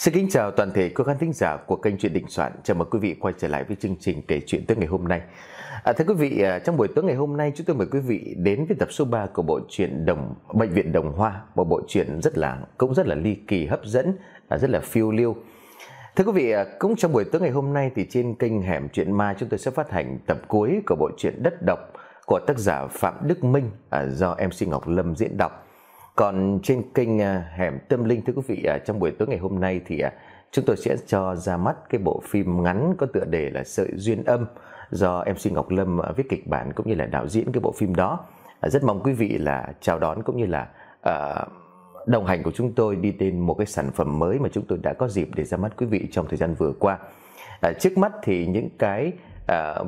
Xin kính chào toàn thể các khán thính giả của kênh chuyện Định Soạn. Chào mừng quý vị quay trở lại với chương trình kể chuyện tối ngày hôm nay. À, thưa quý vị, à, trong buổi tối ngày hôm nay chúng tôi mời quý vị đến với tập số 3 của bộ truyện Đồng Bệnh viện Đồng Hoa, một bộ truyện rất là cũng rất là ly kỳ, hấp dẫn, à, rất là phiêu lưu. Thưa quý vị, à, cũng trong buổi tối ngày hôm nay thì trên kênh Hẻm Chuyện Ma chúng tôi sẽ phát hành tập cuối của bộ truyện Đất Độc của tác giả Phạm Đức Minh do MC Ngọc Lâm diễn đọc. Còn trên kênh à, Hẻm Tâm Linh thưa quý vị à, trong buổi tối ngày hôm nay thì à, chúng tôi sẽ cho ra mắt cái bộ phim ngắn có tựa đề là Sợi duyên âm do MC Ngọc Lâm viết kịch bản cũng như là đạo diễn cái bộ phim đó. Rất mong quý vị là chào đón cũng như là đồng hành của chúng tôi đi đến một cái sản phẩm mới mà chúng tôi đã có dịp để ra mắt quý vị trong thời gian vừa qua. trước mắt thì những cái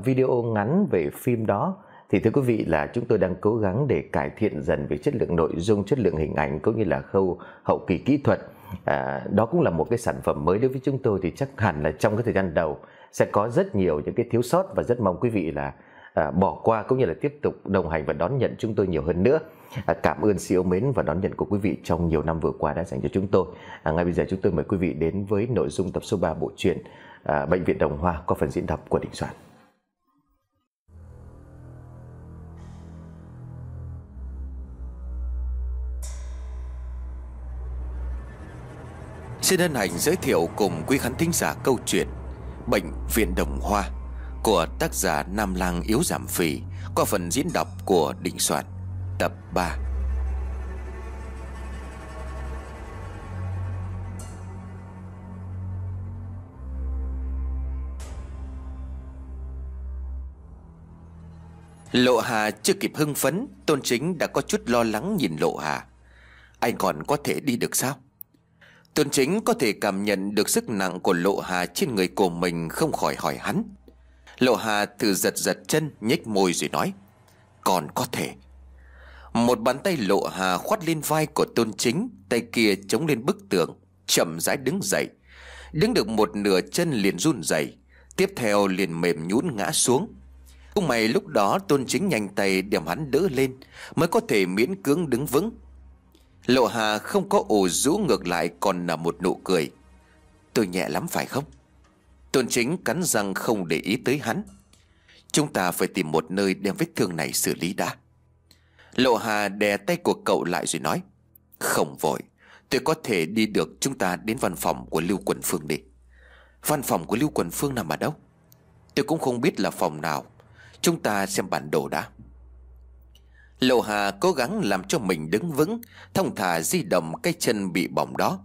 video ngắn về phim đó thì thưa quý vị là chúng tôi đang cố gắng để cải thiện dần về chất lượng nội dung, chất lượng hình ảnh cũng như là khâu hậu kỳ kỹ thuật. À, đó cũng là một cái sản phẩm mới đối với chúng tôi thì chắc hẳn là trong cái thời gian đầu sẽ có rất nhiều những cái thiếu sót và rất mong quý vị là à, bỏ qua cũng như là tiếp tục đồng hành và đón nhận chúng tôi nhiều hơn nữa. À, cảm ơn sự mến và đón nhận của quý vị trong nhiều năm vừa qua đã dành cho chúng tôi. À, ngay bây giờ chúng tôi mời quý vị đến với nội dung tập số 3 bộ truyện à, Bệnh viện Đồng Hoa qua phần diễn đọc của Đình Soạn. Xin hân hạnh giới thiệu cùng quý khán thính giả câu chuyện Bệnh viện đồng hoa của tác giả Nam Lang Yếu Giảm Phì qua phần diễn đọc của Định Soạn tập 3 Lộ Hà chưa kịp hưng phấn Tôn Chính đã có chút lo lắng nhìn Lộ Hà Anh còn có thể đi được sao Tuần chính có thể cảm nhận được sức nặng của Lộ Hà trên người của mình không khỏi hỏi hắn. Lộ Hà thử giật giật chân nhếch môi rồi nói Còn có thể Một bàn tay Lộ Hà khoát lên vai của Tôn Chính Tay kia chống lên bức tường Chậm rãi đứng dậy Đứng được một nửa chân liền run rẩy Tiếp theo liền mềm nhún ngã xuống Cũng may lúc đó Tôn Chính nhanh tay đem hắn đỡ lên Mới có thể miễn cưỡng đứng vững Lộ Hà không có ủ rũ ngược lại còn là một nụ cười Tôi nhẹ lắm phải không Tôn chính cắn răng không để ý tới hắn Chúng ta phải tìm một nơi đem vết thương này xử lý đã Lộ Hà đè tay của cậu lại rồi nói Không vội Tôi có thể đi được chúng ta đến văn phòng của Lưu Quần Phương đi Văn phòng của Lưu Quần Phương nằm ở đâu Tôi cũng không biết là phòng nào Chúng ta xem bản đồ đã Lộ Hà cố gắng làm cho mình đứng vững Thông thả di động cái chân bị bỏng đó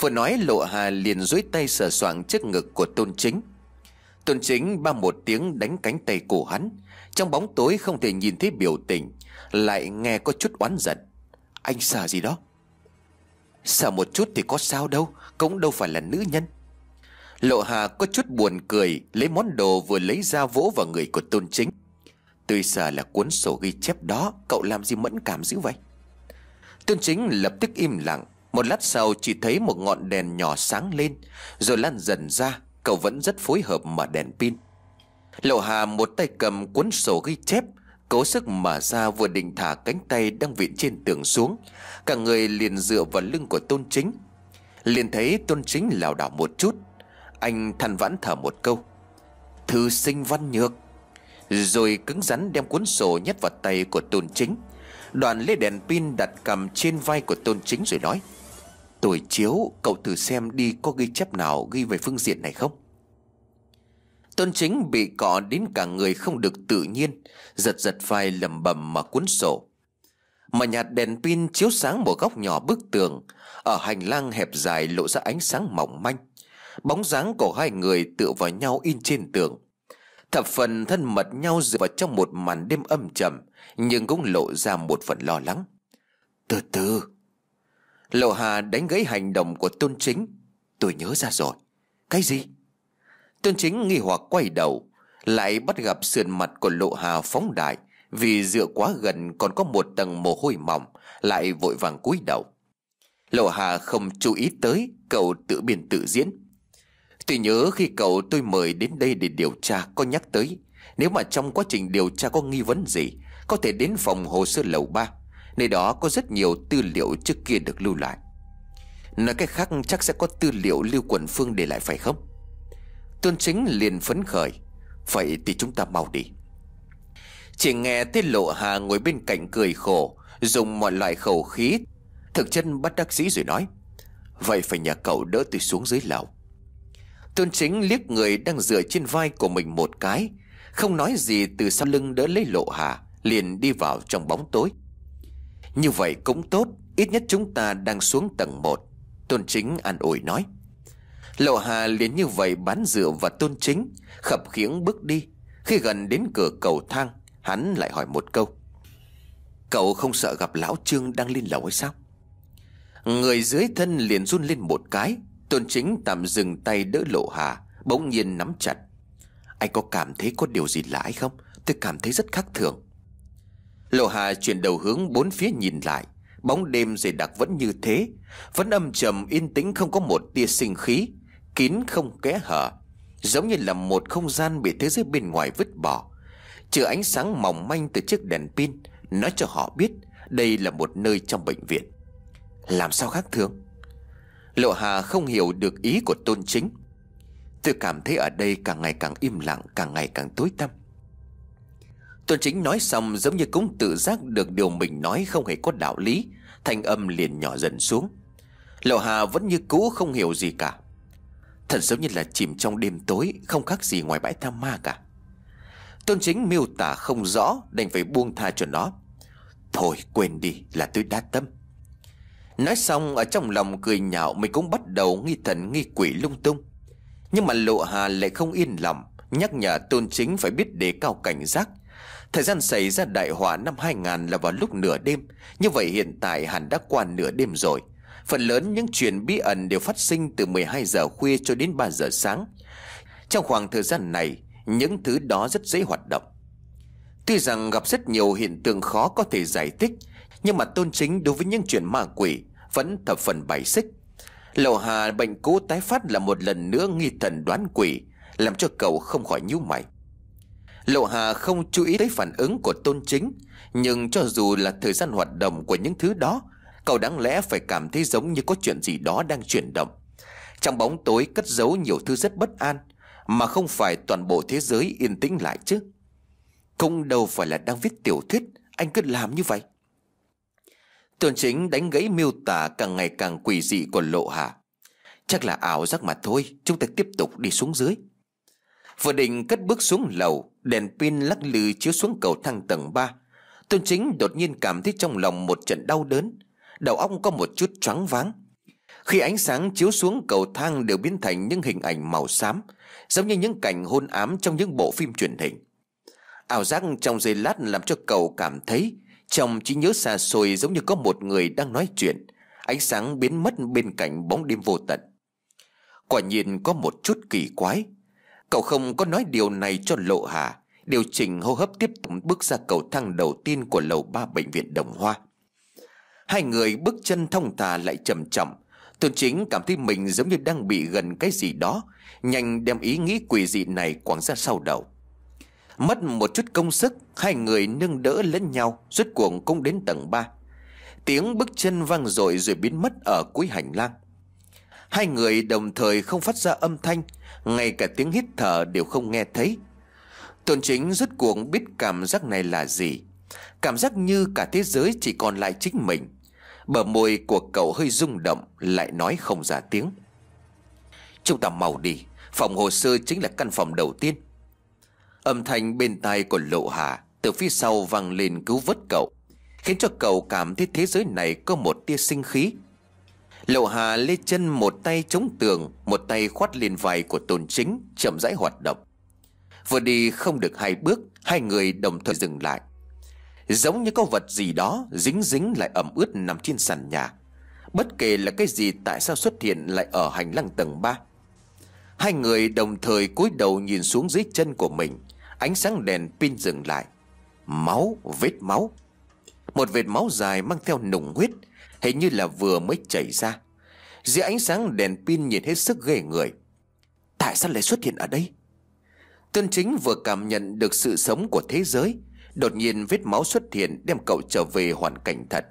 Vừa nói Lộ Hà liền duỗi tay sờ soạn trước ngực của Tôn Chính Tôn Chính ba một tiếng đánh cánh tay của hắn Trong bóng tối không thể nhìn thấy biểu tình Lại nghe có chút oán giận Anh sợ gì đó Sợ một chút thì có sao đâu Cũng đâu phải là nữ nhân Lộ Hà có chút buồn cười Lấy món đồ vừa lấy ra vỗ vào người của Tôn Chính Tôi giờ là cuốn sổ ghi chép đó Cậu làm gì mẫn cảm dữ vậy Tuyên chính lập tức im lặng Một lát sau chỉ thấy một ngọn đèn nhỏ sáng lên Rồi lan dần ra Cậu vẫn rất phối hợp mở đèn pin Lộ Hà một tay cầm cuốn sổ ghi chép Cố sức mở ra vừa định thả cánh tay đang vịn trên tường xuống Cả người liền dựa vào lưng của tôn chính Liền thấy tôn chính lảo đảo một chút Anh thằn vãn thở một câu Thư sinh văn nhược rồi cứng rắn đem cuốn sổ nhét vào tay của Tôn Chính Đoàn lấy đèn pin đặt cầm trên vai của Tôn Chính rồi nói Tôi chiếu cậu thử xem đi có ghi chép nào ghi về phương diện này không Tôn Chính bị cọ đến cả người không được tự nhiên Giật giật vai lầm bầm mà cuốn sổ Mà nhạt đèn pin chiếu sáng một góc nhỏ bức tường Ở hành lang hẹp dài lộ ra ánh sáng mỏng manh Bóng dáng của hai người tựa vào nhau in trên tường Thập phần thân mật nhau dựa vào trong một màn đêm âm trầm Nhưng cũng lộ ra một phần lo lắng Từ từ Lộ Hà đánh gãy hành động của Tôn Chính Tôi nhớ ra rồi Cái gì Tôn Chính nghi hoặc quay đầu Lại bắt gặp sườn mặt của Lộ Hà phóng đại Vì dựa quá gần còn có một tầng mồ hôi mỏng Lại vội vàng cúi đầu Lộ Hà không chú ý tới Cậu tự biên tự diễn Tôi nhớ khi cậu tôi mời đến đây để điều tra có nhắc tới Nếu mà trong quá trình điều tra có nghi vấn gì Có thể đến phòng hồ sơ lầu 3 Nơi đó có rất nhiều tư liệu trước kia được lưu lại Nói cách khác chắc sẽ có tư liệu Lưu Quần Phương để lại phải không Tôn Chính liền phấn khởi Vậy thì chúng ta mau đi Chỉ nghe tiết lộ Hà ngồi bên cạnh cười khổ Dùng mọi loại khẩu khí Thực chân bắt đắc sĩ rồi nói Vậy phải nhà cậu đỡ tôi xuống dưới lầu Tôn chính liếc người đang dựa trên vai của mình một cái Không nói gì từ sau lưng đỡ lấy lộ hà Liền đi vào trong bóng tối Như vậy cũng tốt Ít nhất chúng ta đang xuống tầng 1 Tôn chính an ủi nói Lộ hà liền như vậy bán rượu và tôn chính Khập khiễng bước đi Khi gần đến cửa cầu thang Hắn lại hỏi một câu Cậu không sợ gặp lão Trương đang lên lầu hay sao Người dưới thân liền run lên một cái Tôn chính tạm dừng tay đỡ lộ hà Bỗng nhiên nắm chặt Anh có cảm thấy có điều gì lạ không Tôi cảm thấy rất khác thường Lộ hà chuyển đầu hướng bốn phía nhìn lại Bóng đêm dày đặc vẫn như thế Vẫn âm trầm yên tĩnh không có một tia sinh khí Kín không kẽ hở Giống như là một không gian bị thế giới bên ngoài vứt bỏ Trừ ánh sáng mỏng manh từ chiếc đèn pin Nói cho họ biết Đây là một nơi trong bệnh viện Làm sao khác thường Lộ Hà không hiểu được ý của tôn chính Tôi cảm thấy ở đây càng ngày càng im lặng Càng ngày càng tối tăm Tôn chính nói xong giống như cũng tự giác được điều mình nói không hề có đạo lý Thanh âm liền nhỏ dần xuống Lộ Hà vẫn như cũ không hiểu gì cả Thật giống như là chìm trong đêm tối Không khác gì ngoài bãi tham ma cả Tôn chính miêu tả không rõ Đành phải buông tha cho nó Thôi quên đi là tôi đã tâm Nói xong ở trong lòng cười nhạo Mình cũng bắt đầu nghi thần nghi quỷ lung tung Nhưng mà lộ hà lại không yên lòng Nhắc nhở tôn chính phải biết đề cao cảnh giác Thời gian xảy ra đại hỏa năm 2000 là vào lúc nửa đêm Như vậy hiện tại hẳn đã qua nửa đêm rồi Phần lớn những chuyện bí ẩn đều phát sinh từ 12 giờ khuya cho đến 3 giờ sáng Trong khoảng thời gian này Những thứ đó rất dễ hoạt động Tuy rằng gặp rất nhiều hiện tượng khó có thể giải thích Nhưng mà tôn chính đối với những chuyện ma quỷ vẫn thập phần bài xích lầu hà bệnh cũ tái phát là một lần nữa nghi thần đoán quỷ làm cho cậu không khỏi nhíu mày lộ hà không chú ý tới phản ứng của tôn chính nhưng cho dù là thời gian hoạt động của những thứ đó cậu đáng lẽ phải cảm thấy giống như có chuyện gì đó đang chuyển động trong bóng tối cất giấu nhiều thứ rất bất an mà không phải toàn bộ thế giới yên tĩnh lại chứ cũng đâu phải là đang viết tiểu thuyết anh cứ làm như vậy Tôn chính đánh gãy miêu tả càng ngày càng quỷ dị của lộ hà Chắc là ảo giác mà thôi Chúng ta tiếp tục đi xuống dưới Vừa định cất bước xuống lầu Đèn pin lắc lư chiếu xuống cầu thang tầng 3 Tôn chính đột nhiên cảm thấy trong lòng một trận đau đớn Đầu óc có một chút choáng váng Khi ánh sáng chiếu xuống cầu thang đều biến thành những hình ảnh màu xám Giống như những cảnh hôn ám trong những bộ phim truyền hình Ảo giác trong giây lát làm cho cậu cảm thấy trong trí nhớ xa xôi giống như có một người đang nói chuyện Ánh sáng biến mất bên cạnh bóng đêm vô tận Quả nhiên có một chút kỳ quái Cậu không có nói điều này cho Lộ Hà Điều chỉnh hô hấp tiếp tục bước ra cầu thang đầu tiên của lầu ba bệnh viện Đồng Hoa Hai người bước chân thong thả lại chậm chậm Tôn chính cảm thấy mình giống như đang bị gần cái gì đó Nhanh đem ý nghĩ quỷ dị này quẳng ra sau đầu Mất một chút công sức Hai người nâng đỡ lẫn nhau Rốt cuộc cũng đến tầng 3 Tiếng bước chân vang rồi rồi biến mất ở cuối hành lang Hai người đồng thời không phát ra âm thanh Ngay cả tiếng hít thở đều không nghe thấy Tôn chính rốt cuộc biết cảm giác này là gì Cảm giác như cả thế giới chỉ còn lại chính mình Bờ môi của cậu hơi rung động Lại nói không ra tiếng Chúng ta mau đi Phòng hồ sơ chính là căn phòng đầu tiên Âm thanh bên tai của Lộ Hà từ phía sau vang lên cứu vớt cậu, khiến cho cậu cảm thấy thế giới này có một tia sinh khí. Lộ Hà lê chân một tay chống tường, một tay khoát lên vai của Tôn Chính, chậm rãi hoạt động. Vừa đi không được hai bước, hai người đồng thời dừng lại. Giống như có vật gì đó dính dính lại ẩm ướt nằm trên sàn nhà. Bất kể là cái gì tại sao xuất hiện lại ở hành lang tầng 3. Hai người đồng thời cúi đầu nhìn xuống dưới chân của mình Ánh sáng đèn pin dừng lại Máu, vết máu Một vệt máu dài mang theo nùng huyết Hình như là vừa mới chảy ra Dưới ánh sáng đèn pin nhìn hết sức ghê người Tại sao lại xuất hiện ở đây? Tuân chính vừa cảm nhận được sự sống của thế giới Đột nhiên vết máu xuất hiện đem cậu trở về hoàn cảnh thật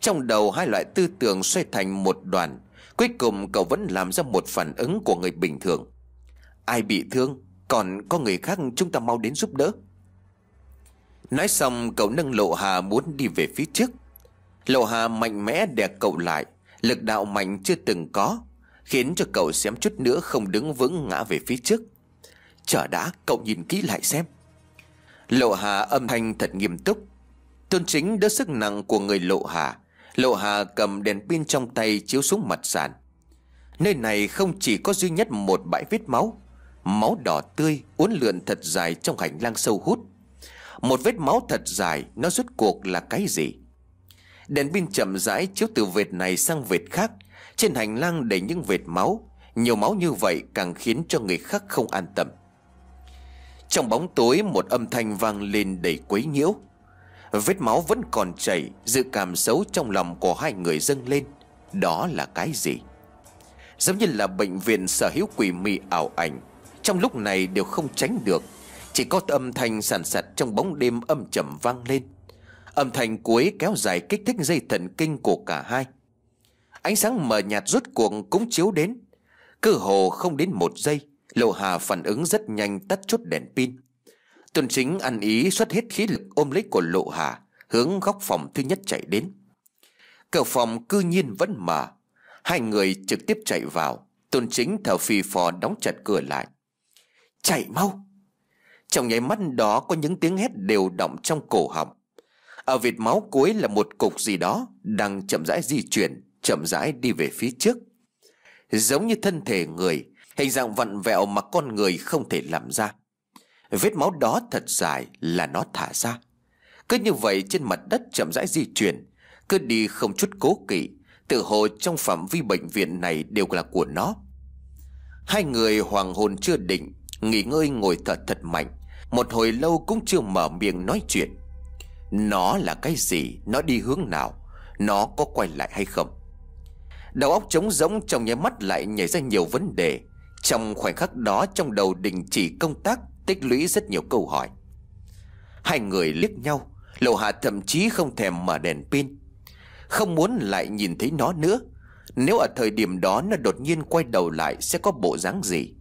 Trong đầu hai loại tư tưởng xoay thành một đoàn Cuối cùng cậu vẫn làm ra một phản ứng của người bình thường Ai bị thương còn có người khác chúng ta mau đến giúp đỡ Nói xong cậu nâng Lộ Hà muốn đi về phía trước Lộ Hà mạnh mẽ đè cậu lại Lực đạo mạnh chưa từng có Khiến cho cậu xém chút nữa không đứng vững ngã về phía trước Chờ đã cậu nhìn kỹ lại xem Lộ Hà âm thanh thật nghiêm túc Tôn chính đỡ sức nặng của người Lộ Hà Lộ Hà cầm đèn pin trong tay chiếu xuống mặt sàn Nơi này không chỉ có duy nhất một bãi vết máu Máu đỏ tươi uốn lượn thật dài trong hành lang sâu hút Một vết máu thật dài Nó rốt cuộc là cái gì Đèn pin chậm rãi chiếu từ vệt này sang vệt khác Trên hành lang đầy những vệt máu Nhiều máu như vậy càng khiến cho người khác không an tâm Trong bóng tối một âm thanh vang lên đầy quấy nhiễu Vết máu vẫn còn chảy Dự cảm xấu trong lòng của hai người dâng lên Đó là cái gì Giống như là bệnh viện sở hữu quỷ mị ảo ảnh trong lúc này đều không tránh được Chỉ có âm thanh sản sạt trong bóng đêm âm trầm vang lên Âm thanh cuối kéo dài kích thích dây thần kinh của cả hai Ánh sáng mờ nhạt rút cuộc cũng chiếu đến Cơ hồ không đến một giây Lộ Hà phản ứng rất nhanh tắt chút đèn pin Tuần chính ăn ý xuất hết khí lực ôm lấy của Lộ Hà Hướng góc phòng thứ nhất chạy đến Cửa phòng cư nhiên vẫn mở Hai người trực tiếp chạy vào Tôn chính thở phì phò đóng chặt cửa lại Chạy mau Trong nháy mắt đó có những tiếng hét đều động trong cổ họng Ở vệt máu cuối là một cục gì đó Đang chậm rãi di chuyển Chậm rãi đi về phía trước Giống như thân thể người Hình dạng vặn vẹo mà con người không thể làm ra Vết máu đó thật dài là nó thả ra Cứ như vậy trên mặt đất chậm rãi di chuyển Cứ đi không chút cố kỵ Tự hồ trong phạm vi bệnh viện này đều là của nó Hai người hoàng hồn chưa định Nghỉ ngơi ngồi thở thật mạnh Một hồi lâu cũng chưa mở miệng nói chuyện Nó là cái gì Nó đi hướng nào Nó có quay lại hay không Đầu óc trống rỗng trong nháy mắt lại nhảy ra nhiều vấn đề Trong khoảnh khắc đó trong đầu đình chỉ công tác Tích lũy rất nhiều câu hỏi Hai người liếc nhau Lộ hạ thậm chí không thèm mở đèn pin Không muốn lại nhìn thấy nó nữa Nếu ở thời điểm đó nó đột nhiên quay đầu lại sẽ có bộ dáng gì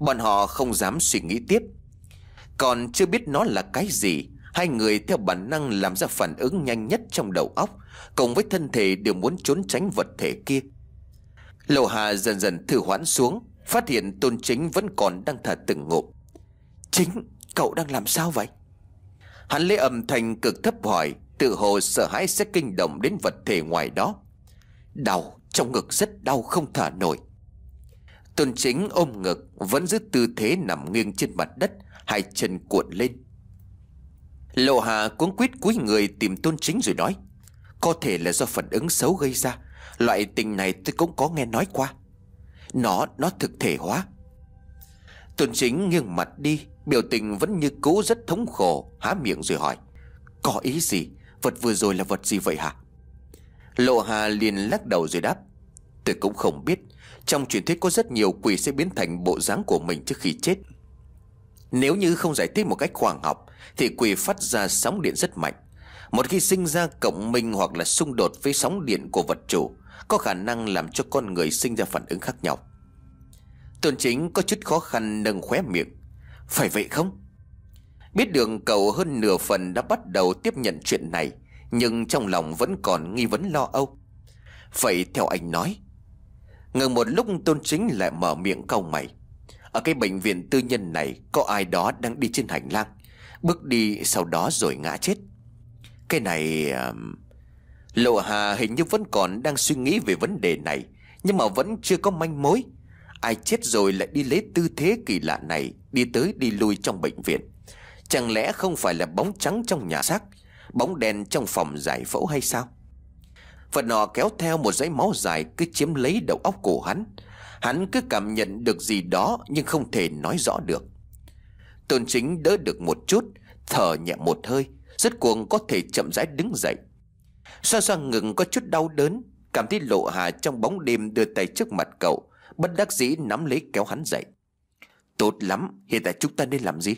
Bọn họ không dám suy nghĩ tiếp Còn chưa biết nó là cái gì Hai người theo bản năng làm ra phản ứng nhanh nhất trong đầu óc Cộng với thân thể đều muốn trốn tránh vật thể kia Lầu Hà dần dần thư hoãn xuống Phát hiện tôn chính vẫn còn đang thở từng ngụm. Chính cậu đang làm sao vậy Hắn lấy âm thanh cực thấp hỏi Tự hồ sợ hãi sẽ kinh động đến vật thể ngoài đó Đau trong ngực rất đau không thở nổi Tôn chính ôm ngực Vẫn giữ tư thế nằm nghiêng trên mặt đất Hai chân cuộn lên Lộ Hà cuốn quýt cúi người tìm tôn chính rồi nói Có thể là do phản ứng xấu gây ra Loại tình này tôi cũng có nghe nói qua Nó, nó thực thể hóa Tôn chính nghiêng mặt đi Biểu tình vẫn như cũ rất thống khổ Há miệng rồi hỏi Có ý gì? Vật vừa rồi là vật gì vậy hả? Lộ Hà liền lắc đầu rồi đáp Tôi cũng không biết trong truyền thuyết có rất nhiều quỷ sẽ biến thành bộ dáng của mình trước khi chết Nếu như không giải thích một cách khoa học Thì quỷ phát ra sóng điện rất mạnh Một khi sinh ra cộng minh hoặc là xung đột với sóng điện của vật chủ Có khả năng làm cho con người sinh ra phản ứng khác nhau Tôn chính có chút khó khăn nâng khóe miệng Phải vậy không? Biết đường cầu hơn nửa phần đã bắt đầu tiếp nhận chuyện này Nhưng trong lòng vẫn còn nghi vấn lo âu Vậy theo anh nói Ngừng một lúc tôn chính lại mở miệng câu mày Ở cái bệnh viện tư nhân này Có ai đó đang đi trên hành lang Bước đi sau đó rồi ngã chết Cái này... Lộ Hà hình như vẫn còn đang suy nghĩ về vấn đề này Nhưng mà vẫn chưa có manh mối Ai chết rồi lại đi lấy tư thế kỳ lạ này Đi tới đi lui trong bệnh viện Chẳng lẽ không phải là bóng trắng trong nhà xác Bóng đèn trong phòng giải phẫu hay sao Phần nọ kéo theo một dãy máu dài cứ chiếm lấy đầu óc cổ hắn Hắn cứ cảm nhận được gì đó nhưng không thể nói rõ được Tôn chính đỡ được một chút Thở nhẹ một hơi Rất cuồng có thể chậm rãi đứng dậy Xoa xoa ngừng có chút đau đớn Cảm thấy lộ hà trong bóng đêm đưa tay trước mặt cậu Bất đắc dĩ nắm lấy kéo hắn dậy Tốt lắm Hiện tại chúng ta nên làm gì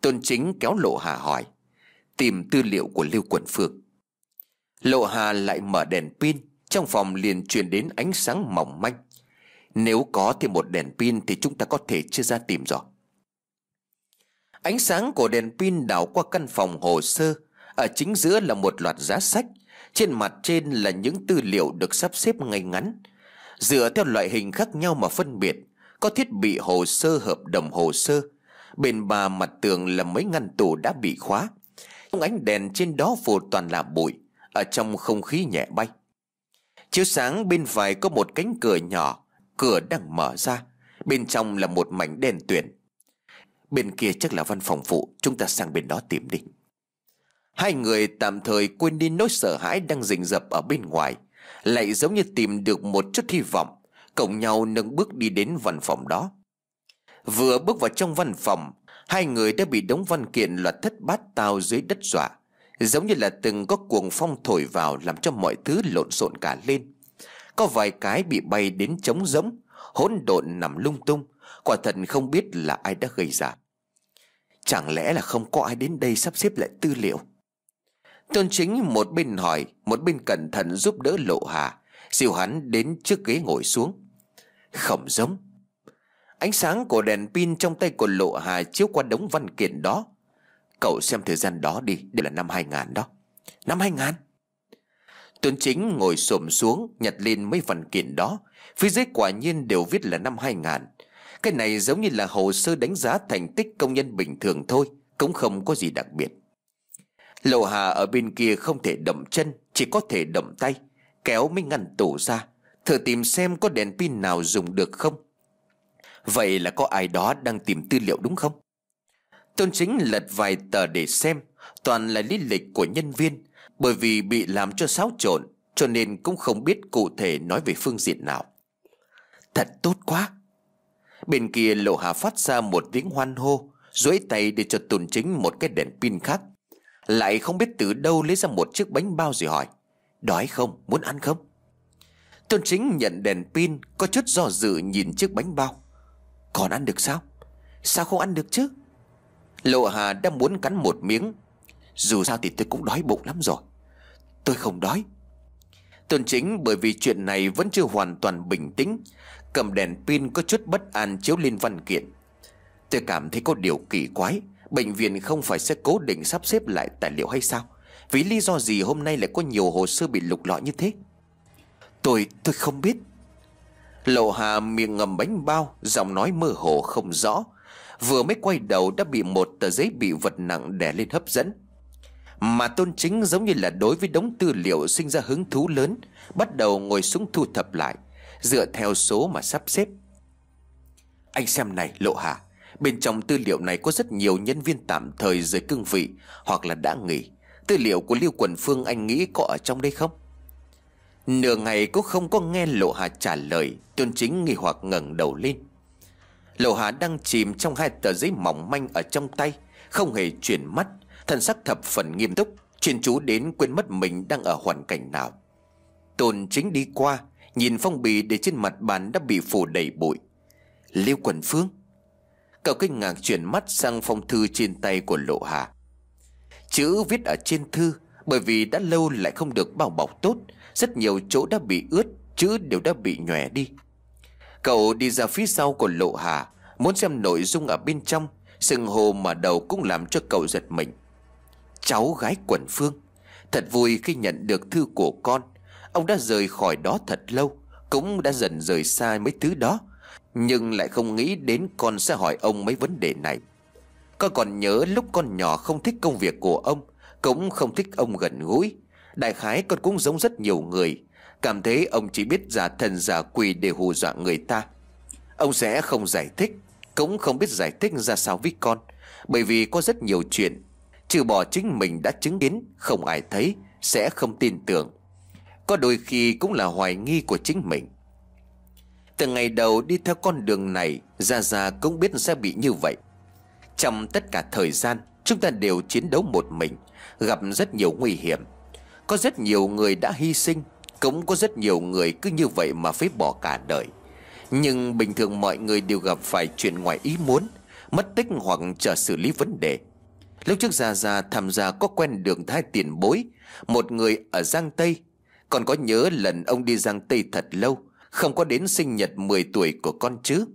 Tôn chính kéo lộ hà hỏi Tìm tư liệu của Lưu Quẩn Phương Lộ Hà lại mở đèn pin Trong phòng liền truyền đến ánh sáng mỏng manh Nếu có thêm một đèn pin Thì chúng ta có thể chưa ra tìm rồi Ánh sáng của đèn pin đảo qua căn phòng hồ sơ Ở chính giữa là một loạt giá sách Trên mặt trên là những tư liệu được sắp xếp ngay ngắn Dựa theo loại hình khác nhau mà phân biệt Có thiết bị hồ sơ hợp đồng hồ sơ Bên bà mặt tường là mấy ngăn tủ đã bị khóa Trong ánh đèn trên đó phủ toàn là bụi ở trong không khí nhẹ bay chiếu sáng bên phải có một cánh cửa nhỏ cửa đang mở ra bên trong là một mảnh đen tuyền bên kia chắc là văn phòng phụ chúng ta sang bên đó tìm đi hai người tạm thời quên đi nỗi sợ hãi đang rình rập ở bên ngoài lại giống như tìm được một chút hy vọng cộng nhau nâng bước đi đến văn phòng đó vừa bước vào trong văn phòng hai người đã bị đống văn kiện loạt thất bát tao dưới đất dọa Giống như là từng có cuồng phong thổi vào Làm cho mọi thứ lộn xộn cả lên Có vài cái bị bay đến trống rỗng Hỗn độn nằm lung tung Quả thật không biết là ai đã gây ra Chẳng lẽ là không có ai đến đây sắp xếp lại tư liệu Tôn chính một bên hỏi Một bên cẩn thận giúp đỡ lộ hà Dìu hắn đến trước ghế ngồi xuống Không giống Ánh sáng của đèn pin trong tay của lộ hà chiếu qua đống văn kiện đó Cậu xem thời gian đó đi Đây là năm 2000 đó Năm 2000 Tuấn Chính ngồi xổm xuống Nhặt lên mấy văn kiện đó Phía dưới quả nhiên đều viết là năm 2000 Cái này giống như là hồ sơ đánh giá thành tích công nhân bình thường thôi Cũng không có gì đặc biệt Lộ Hà ở bên kia không thể động chân Chỉ có thể động tay Kéo mấy ngăn tủ ra Thử tìm xem có đèn pin nào dùng được không Vậy là có ai đó đang tìm tư liệu đúng không Tôn chính lật vài tờ để xem Toàn là lý lịch của nhân viên Bởi vì bị làm cho xáo trộn Cho nên cũng không biết cụ thể nói về phương diện nào Thật tốt quá Bên kia lộ hà phát ra một tiếng hoan hô duỗi tay để cho tôn chính một cái đèn pin khác Lại không biết từ đâu lấy ra một chiếc bánh bao rồi hỏi Đói không? Muốn ăn không? Tôn chính nhận đèn pin Có chút do dự nhìn chiếc bánh bao Còn ăn được sao? Sao không ăn được chứ? Lộ Hà đang muốn cắn một miếng Dù sao thì tôi cũng đói bụng lắm rồi Tôi không đói Tuần chính bởi vì chuyện này vẫn chưa hoàn toàn bình tĩnh Cầm đèn pin có chút bất an chiếu lên văn kiện Tôi cảm thấy có điều kỳ quái Bệnh viện không phải sẽ cố định sắp xếp lại tài liệu hay sao Vì lý do gì hôm nay lại có nhiều hồ sơ bị lục lọi như thế Tôi, tôi không biết Lộ Hà miệng ngầm bánh bao Giọng nói mơ hồ không rõ Vừa mới quay đầu đã bị một tờ giấy bị vật nặng đè lên hấp dẫn Mà tôn chính giống như là đối với đống tư liệu sinh ra hứng thú lớn Bắt đầu ngồi xuống thu thập lại Dựa theo số mà sắp xếp Anh xem này Lộ Hà Bên trong tư liệu này có rất nhiều nhân viên tạm thời rời cương vị Hoặc là đã nghỉ Tư liệu của Lưu Quần Phương anh nghĩ có ở trong đây không? Nửa ngày cũng không có nghe Lộ Hà trả lời Tôn Chính nghi hoặc ngẩng đầu lên Lộ Hà đang chìm trong hai tờ giấy mỏng manh ở trong tay Không hề chuyển mắt Thần sắc thập phần nghiêm túc Chuyên chú đến quên mất mình đang ở hoàn cảnh nào Tôn chính đi qua Nhìn phong bì để trên mặt bàn đã bị phủ đầy bụi Liêu Quần Phương Cậu kinh ngạc chuyển mắt sang phong thư trên tay của Lộ Hà Chữ viết ở trên thư Bởi vì đã lâu lại không được bao bọc tốt Rất nhiều chỗ đã bị ướt Chữ đều đã bị nhòe đi Cậu đi ra phía sau của lộ hà Muốn xem nội dung ở bên trong Sừng hồ mà đầu cũng làm cho cậu giật mình Cháu gái quần phương Thật vui khi nhận được thư của con Ông đã rời khỏi đó thật lâu Cũng đã dần rời xa mấy thứ đó Nhưng lại không nghĩ đến con sẽ hỏi ông mấy vấn đề này Con còn nhớ lúc con nhỏ không thích công việc của ông Cũng không thích ông gần gũi Đại khái con cũng giống rất nhiều người Cảm thấy ông chỉ biết giả thần giả quỷ để hù dọa người ta Ông sẽ không giải thích Cũng không biết giải thích ra sao với con Bởi vì có rất nhiều chuyện Trừ bỏ chính mình đã chứng kiến Không ai thấy Sẽ không tin tưởng Có đôi khi cũng là hoài nghi của chính mình Từ ngày đầu đi theo con đường này Gia Gia cũng biết sẽ bị như vậy Trong tất cả thời gian Chúng ta đều chiến đấu một mình Gặp rất nhiều nguy hiểm Có rất nhiều người đã hy sinh cũng có rất nhiều người cứ như vậy mà phải bỏ cả đời Nhưng bình thường mọi người đều gặp phải chuyện ngoài ý muốn Mất tích hoặc chờ xử lý vấn đề Lúc trước Gia Gia tham gia có quen đường thai tiền bối Một người ở Giang Tây Còn có nhớ lần ông đi Giang Tây thật lâu Không có đến sinh nhật 10 tuổi của con chứ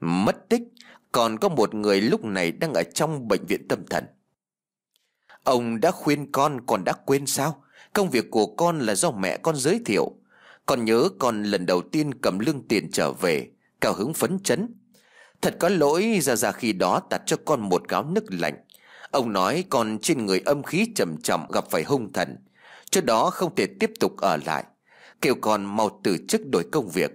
Mất tích Còn có một người lúc này đang ở trong bệnh viện tâm thần Ông đã khuyên con còn đã quên sao Công việc của con là do mẹ con giới thiệu Con nhớ con lần đầu tiên cầm lương tiền trở về Cao hứng phấn chấn Thật có lỗi ra ra khi đó tạt cho con một gáo nước lạnh Ông nói con trên người âm khí trầm trọng gặp phải hung thần Trước đó không thể tiếp tục ở lại Kêu con mau từ chức đổi công việc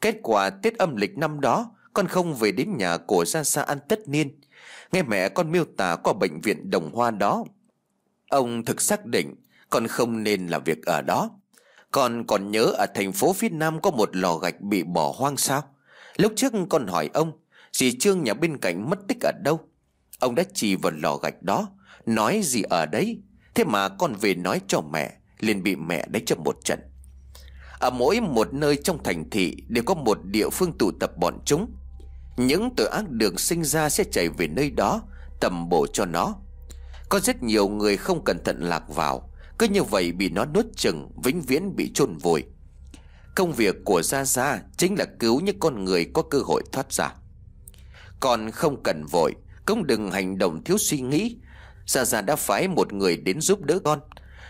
Kết quả Tết âm lịch năm đó Con không về đến nhà của ra xa ăn tất niên Nghe mẹ con miêu tả qua bệnh viện Đồng Hoa đó Ông thực xác định con không nên làm việc ở đó Con còn nhớ ở thành phố phía Nam có một lò gạch bị bỏ hoang sao Lúc trước con hỏi ông Dì Trương nhà bên cạnh mất tích ở đâu Ông đã chỉ vào lò gạch đó Nói gì ở đấy Thế mà con về nói cho mẹ liền bị mẹ đánh cho một trận Ở mỗi một nơi trong thành thị Đều có một địa phương tụ tập bọn chúng Những tội ác đường sinh ra sẽ chảy về nơi đó Tầm bổ cho nó Có rất nhiều người không cẩn thận lạc vào cứ như vậy bị nó nuốt chừng Vĩnh viễn bị chôn vùi Công việc của Gia Gia Chính là cứu những con người có cơ hội thoát ra Còn không cần vội Cũng đừng hành động thiếu suy nghĩ Gia Gia đã phái một người đến giúp đỡ con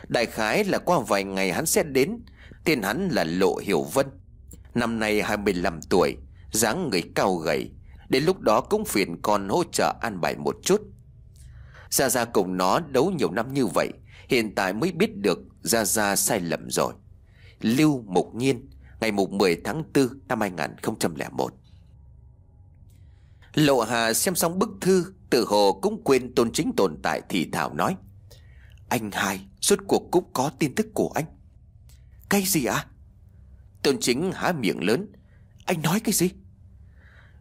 Đại khái là qua vài ngày hắn sẽ đến Tên hắn là Lộ Hiểu Vân Năm nay hai mươi lăm tuổi dáng người cao gầy Đến lúc đó cũng phiền con hỗ trợ an bài một chút Gia Gia cùng nó đấu nhiều năm như vậy Hiện tại mới biết được Gia Gia sai lầm rồi Lưu Mục Nhiên Ngày mùng 10 tháng 4 năm 2001 Lộ Hà xem xong bức thư Tự hồ cũng quên tôn chính tồn tại Thì Thảo nói Anh hai suốt cuộc cũng có tin tức của anh Cái gì ạ à? Tôn chính há miệng lớn Anh nói cái gì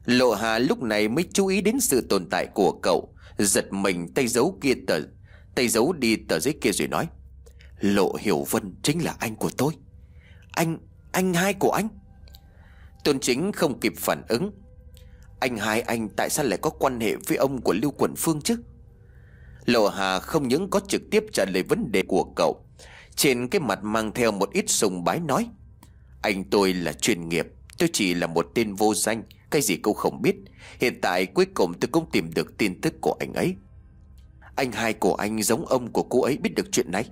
Lộ Hà lúc này mới chú ý đến sự tồn tại của cậu Giật mình tay giấu kia tờ Tay giấu đi tờ giấy kia rồi nói Lộ Hiểu Vân chính là anh của tôi Anh, anh hai của anh Tôn chính không kịp phản ứng Anh hai anh tại sao lại có quan hệ với ông của Lưu quẩn Phương chứ Lộ Hà không những có trực tiếp trả lời vấn đề của cậu Trên cái mặt mang theo một ít sùng bái nói Anh tôi là chuyên nghiệp Tôi chỉ là một tên vô danh Cái gì cô không biết Hiện tại cuối cùng tôi cũng tìm được tin tức của anh ấy anh hai của anh giống ông của cô ấy biết được chuyện này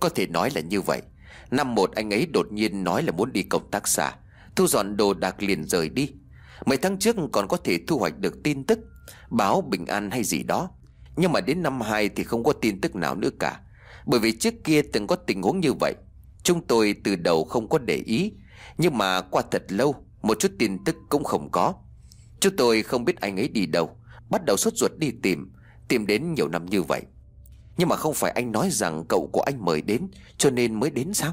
Có thể nói là như vậy Năm một anh ấy đột nhiên nói là muốn đi công tác xa Thu dọn đồ đạc liền rời đi Mấy tháng trước còn có thể thu hoạch được tin tức Báo bình an hay gì đó Nhưng mà đến năm hai thì không có tin tức nào nữa cả Bởi vì trước kia từng có tình huống như vậy Chúng tôi từ đầu không có để ý Nhưng mà qua thật lâu Một chút tin tức cũng không có Chúng tôi không biết anh ấy đi đâu Bắt đầu sốt ruột đi tìm tìm đến nhiều năm như vậy Nhưng mà không phải anh nói rằng cậu của anh mời đến Cho nên mới đến sao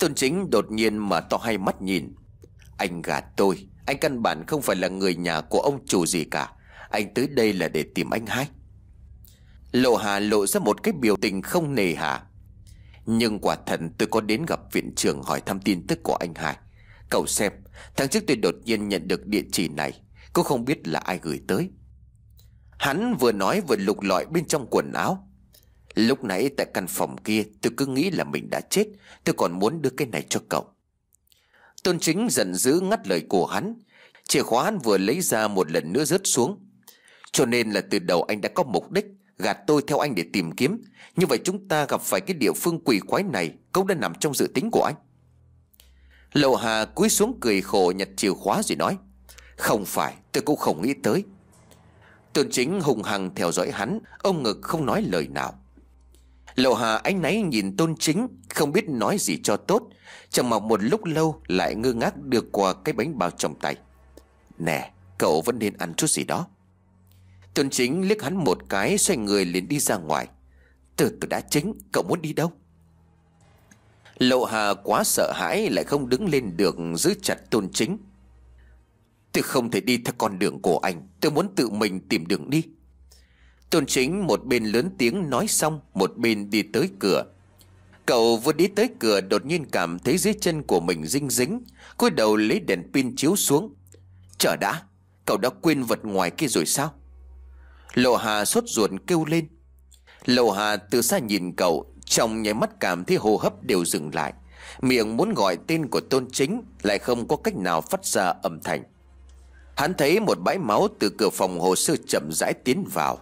Tôn chính đột nhiên mà to hai mắt nhìn Anh gạt tôi Anh căn bản không phải là người nhà của ông chủ gì cả Anh tới đây là để tìm anh hai Lộ Hà lộ ra một cái biểu tình không nề hà Nhưng quả thật tôi có đến gặp viện trưởng hỏi thăm tin tức của anh hai Cậu xem Tháng trước tôi đột nhiên nhận được địa chỉ này Cũng không biết là ai gửi tới Hắn vừa nói vừa lục lọi bên trong quần áo Lúc nãy tại căn phòng kia Tôi cứ nghĩ là mình đã chết Tôi còn muốn đưa cái này cho cậu Tôn chính giận dữ ngắt lời của hắn Chìa khóa hắn vừa lấy ra một lần nữa rớt xuống Cho nên là từ đầu anh đã có mục đích Gạt tôi theo anh để tìm kiếm Như vậy chúng ta gặp phải cái địa phương quỷ quái này Cũng đã nằm trong dự tính của anh Lậu Hà cúi xuống cười khổ nhặt chìa khóa rồi nói Không phải tôi cũng không nghĩ tới Tôn chính hùng hằng theo dõi hắn Ông ngực không nói lời nào Lộ hà ánh náy nhìn tôn chính Không biết nói gì cho tốt Chẳng mặc một lúc lâu lại ngơ ngác được qua cái bánh bao trong tay Nè cậu vẫn nên ăn chút gì đó Tôn chính liếc hắn một cái Xoay người liền đi ra ngoài Từ từ đã chính cậu muốn đi đâu Lộ hà quá sợ hãi Lại không đứng lên được giữ chặt tôn chính Tôi không thể đi theo con đường của anh Tôi muốn tự mình tìm đường đi Tôn chính một bên lớn tiếng nói xong Một bên đi tới cửa Cậu vừa đi tới cửa đột nhiên cảm thấy dưới chân của mình dinh dính cúi đầu lấy đèn pin chiếu xuống Chờ đã Cậu đã quên vật ngoài kia rồi sao Lộ Hà sốt ruột kêu lên Lộ Hà từ xa nhìn cậu Trong nháy mắt cảm thấy hô hấp đều dừng lại Miệng muốn gọi tên của tôn chính Lại không có cách nào phát ra âm thanh Hắn thấy một bãi máu từ cửa phòng hồ sơ chậm rãi tiến vào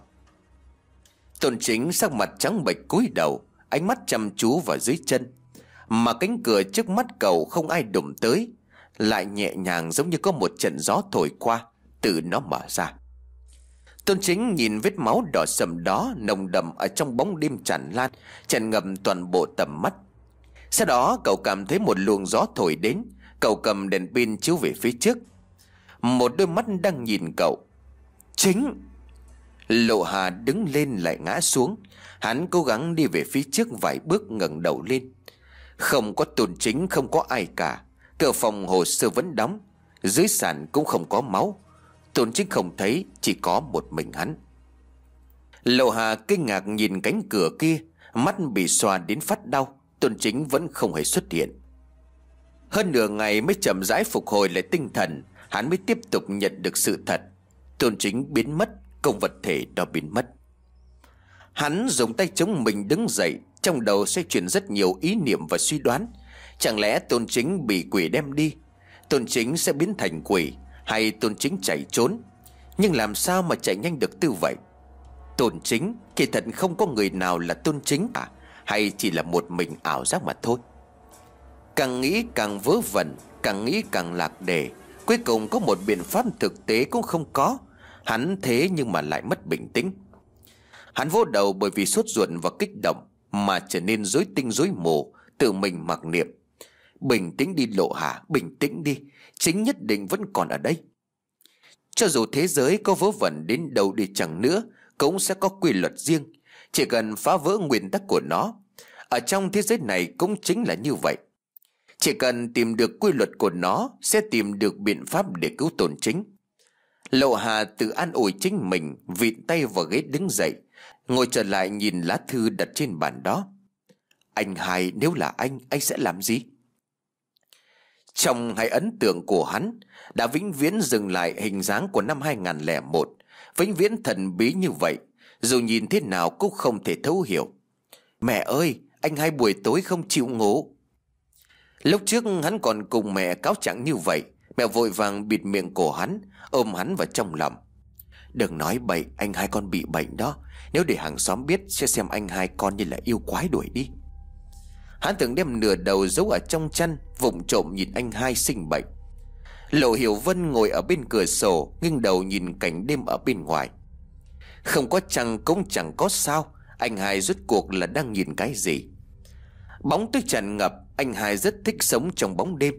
Tôn chính sắc mặt trắng bệch cúi đầu Ánh mắt chăm chú vào dưới chân Mà cánh cửa trước mắt cầu không ai đụng tới Lại nhẹ nhàng giống như có một trận gió thổi qua Từ nó mở ra Tôn chính nhìn vết máu đỏ sầm đó Nồng đậm ở trong bóng đêm tràn lan Tràn ngầm toàn bộ tầm mắt Sau đó cậu cảm thấy một luồng gió thổi đến Cậu cầm đèn pin chiếu về phía trước một đôi mắt đang nhìn cậu Chính Lộ Hà đứng lên lại ngã xuống Hắn cố gắng đi về phía trước vài bước ngẩng đầu lên Không có tôn chính không có ai cả Cửa phòng hồ sơ vẫn đóng Dưới sàn cũng không có máu Tôn chính không thấy Chỉ có một mình hắn Lộ Hà kinh ngạc nhìn cánh cửa kia Mắt bị xoa đến phát đau Tôn chính vẫn không hề xuất hiện Hơn nửa ngày mới chậm rãi phục hồi lại tinh thần Hắn mới tiếp tục nhận được sự thật Tôn chính biến mất Công vật thể đó biến mất Hắn dùng tay chống mình đứng dậy Trong đầu xoay chuyển rất nhiều ý niệm và suy đoán Chẳng lẽ tôn chính bị quỷ đem đi Tôn chính sẽ biến thành quỷ Hay tôn chính chạy trốn Nhưng làm sao mà chạy nhanh được tư vậy Tôn chính Kỳ thật không có người nào là tôn chính cả Hay chỉ là một mình ảo giác mà thôi Càng nghĩ càng vớ vẩn Càng nghĩ càng lạc đề Cuối cùng có một biện pháp thực tế cũng không có Hắn thế nhưng mà lại mất bình tĩnh Hắn vô đầu bởi vì sốt ruột và kích động Mà trở nên rối tinh rối mù Tự mình mặc niệm Bình tĩnh đi lộ hạ Bình tĩnh đi Chính nhất định vẫn còn ở đây Cho dù thế giới có vớ vẩn đến đâu đi chẳng nữa Cũng sẽ có quy luật riêng Chỉ cần phá vỡ nguyên tắc của nó Ở trong thế giới này cũng chính là như vậy chỉ cần tìm được quy luật của nó Sẽ tìm được biện pháp để cứu tồn chính Lậu Hà tự an ủi chính mình Vịn tay vào ghế đứng dậy Ngồi trở lại nhìn lá thư đặt trên bàn đó Anh hai nếu là anh Anh sẽ làm gì Trong hai ấn tượng của hắn Đã vĩnh viễn dừng lại hình dáng của năm 2001 Vĩnh viễn thần bí như vậy Dù nhìn thế nào cũng không thể thấu hiểu Mẹ ơi anh hai buổi tối không chịu ngủ Lúc trước hắn còn cùng mẹ cáo trạng như vậy Mẹ vội vàng bịt miệng cổ hắn Ôm hắn vào trong lòng Đừng nói bậy anh hai con bị bệnh đó Nếu để hàng xóm biết sẽ xem anh hai con như là yêu quái đuổi đi Hắn từng đem nửa đầu giấu ở trong chăn Vụng trộm nhìn anh hai sinh bệnh Lộ Hiểu Vân ngồi ở bên cửa sổ Nghiêng đầu nhìn cảnh đêm ở bên ngoài Không có chăng cũng chẳng có sao Anh hai rút cuộc là đang nhìn cái gì Bóng tức tràn ngập anh Hai rất thích sống trong bóng đêm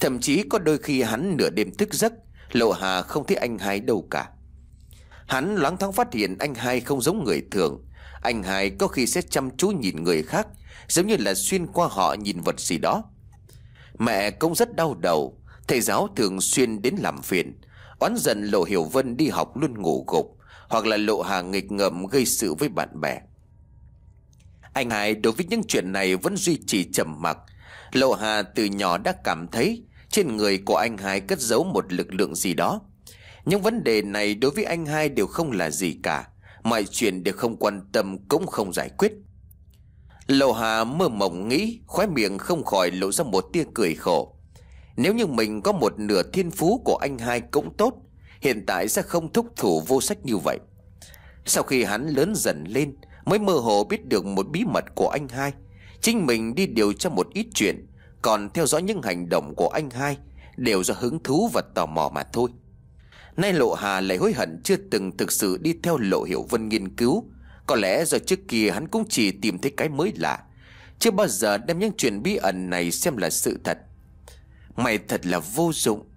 Thậm chí có đôi khi hắn nửa đêm thức giấc Lộ Hà không thấy anh Hai đâu cả Hắn loáng thoáng phát hiện anh Hai không giống người thường Anh Hai có khi sẽ chăm chú nhìn người khác Giống như là xuyên qua họ nhìn vật gì đó Mẹ cũng rất đau đầu Thầy giáo thường xuyên đến làm phiền Oán giận Lộ Hiểu Vân đi học luôn ngủ gục Hoặc là Lộ Hà nghịch ngợm gây sự với bạn bè anh Hai đối với những chuyện này vẫn duy trì trầm mặc. Lộ Hà từ nhỏ đã cảm thấy trên người của anh Hai cất giấu một lực lượng gì đó. Những vấn đề này đối với anh hai đều không là gì cả. Mọi chuyện đều không quan tâm cũng không giải quyết. Lộ Hà mơ mộng nghĩ, khóe miệng không khỏi lộ ra một tia cười khổ. Nếu như mình có một nửa thiên phú của anh hai cũng tốt, hiện tại sẽ không thúc thủ vô sách như vậy. Sau khi hắn lớn dần lên, mới mơ hồ biết được một bí mật của anh hai Chính mình đi điều tra một ít chuyện Còn theo dõi những hành động của anh hai Đều do hứng thú và tò mò mà thôi Nay Lộ Hà lại hối hận chưa từng thực sự đi theo Lộ hiệu Vân nghiên cứu Có lẽ do trước kia hắn cũng chỉ tìm thấy cái mới lạ Chưa bao giờ đem những chuyện bí ẩn này xem là sự thật Mày thật là vô dụng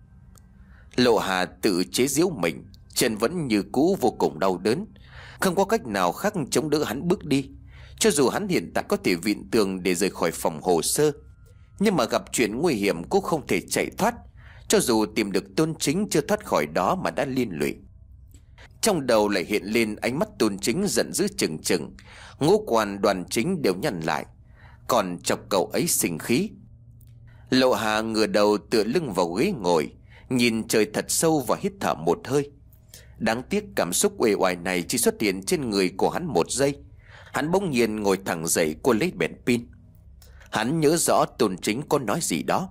Lộ Hà tự chế giễu mình Chân vẫn như cũ vô cùng đau đớn không có cách nào khác chống đỡ hắn bước đi Cho dù hắn hiện tại có thể vịn tường để rời khỏi phòng hồ sơ Nhưng mà gặp chuyện nguy hiểm cũng không thể chạy thoát Cho dù tìm được tôn chính chưa thoát khỏi đó mà đã liên lụy Trong đầu lại hiện lên ánh mắt tôn chính giận dữ chừng chừng Ngô quan đoàn chính đều nhận lại Còn chọc cậu ấy sinh khí Lộ hà ngửa đầu tựa lưng vào ghế ngồi Nhìn trời thật sâu và hít thở một hơi Đáng tiếc cảm xúc uể oải này chỉ xuất hiện trên người của hắn một giây Hắn bỗng nhiên ngồi thẳng dậy cô lấy bèn pin Hắn nhớ rõ Tôn Chính có nói gì đó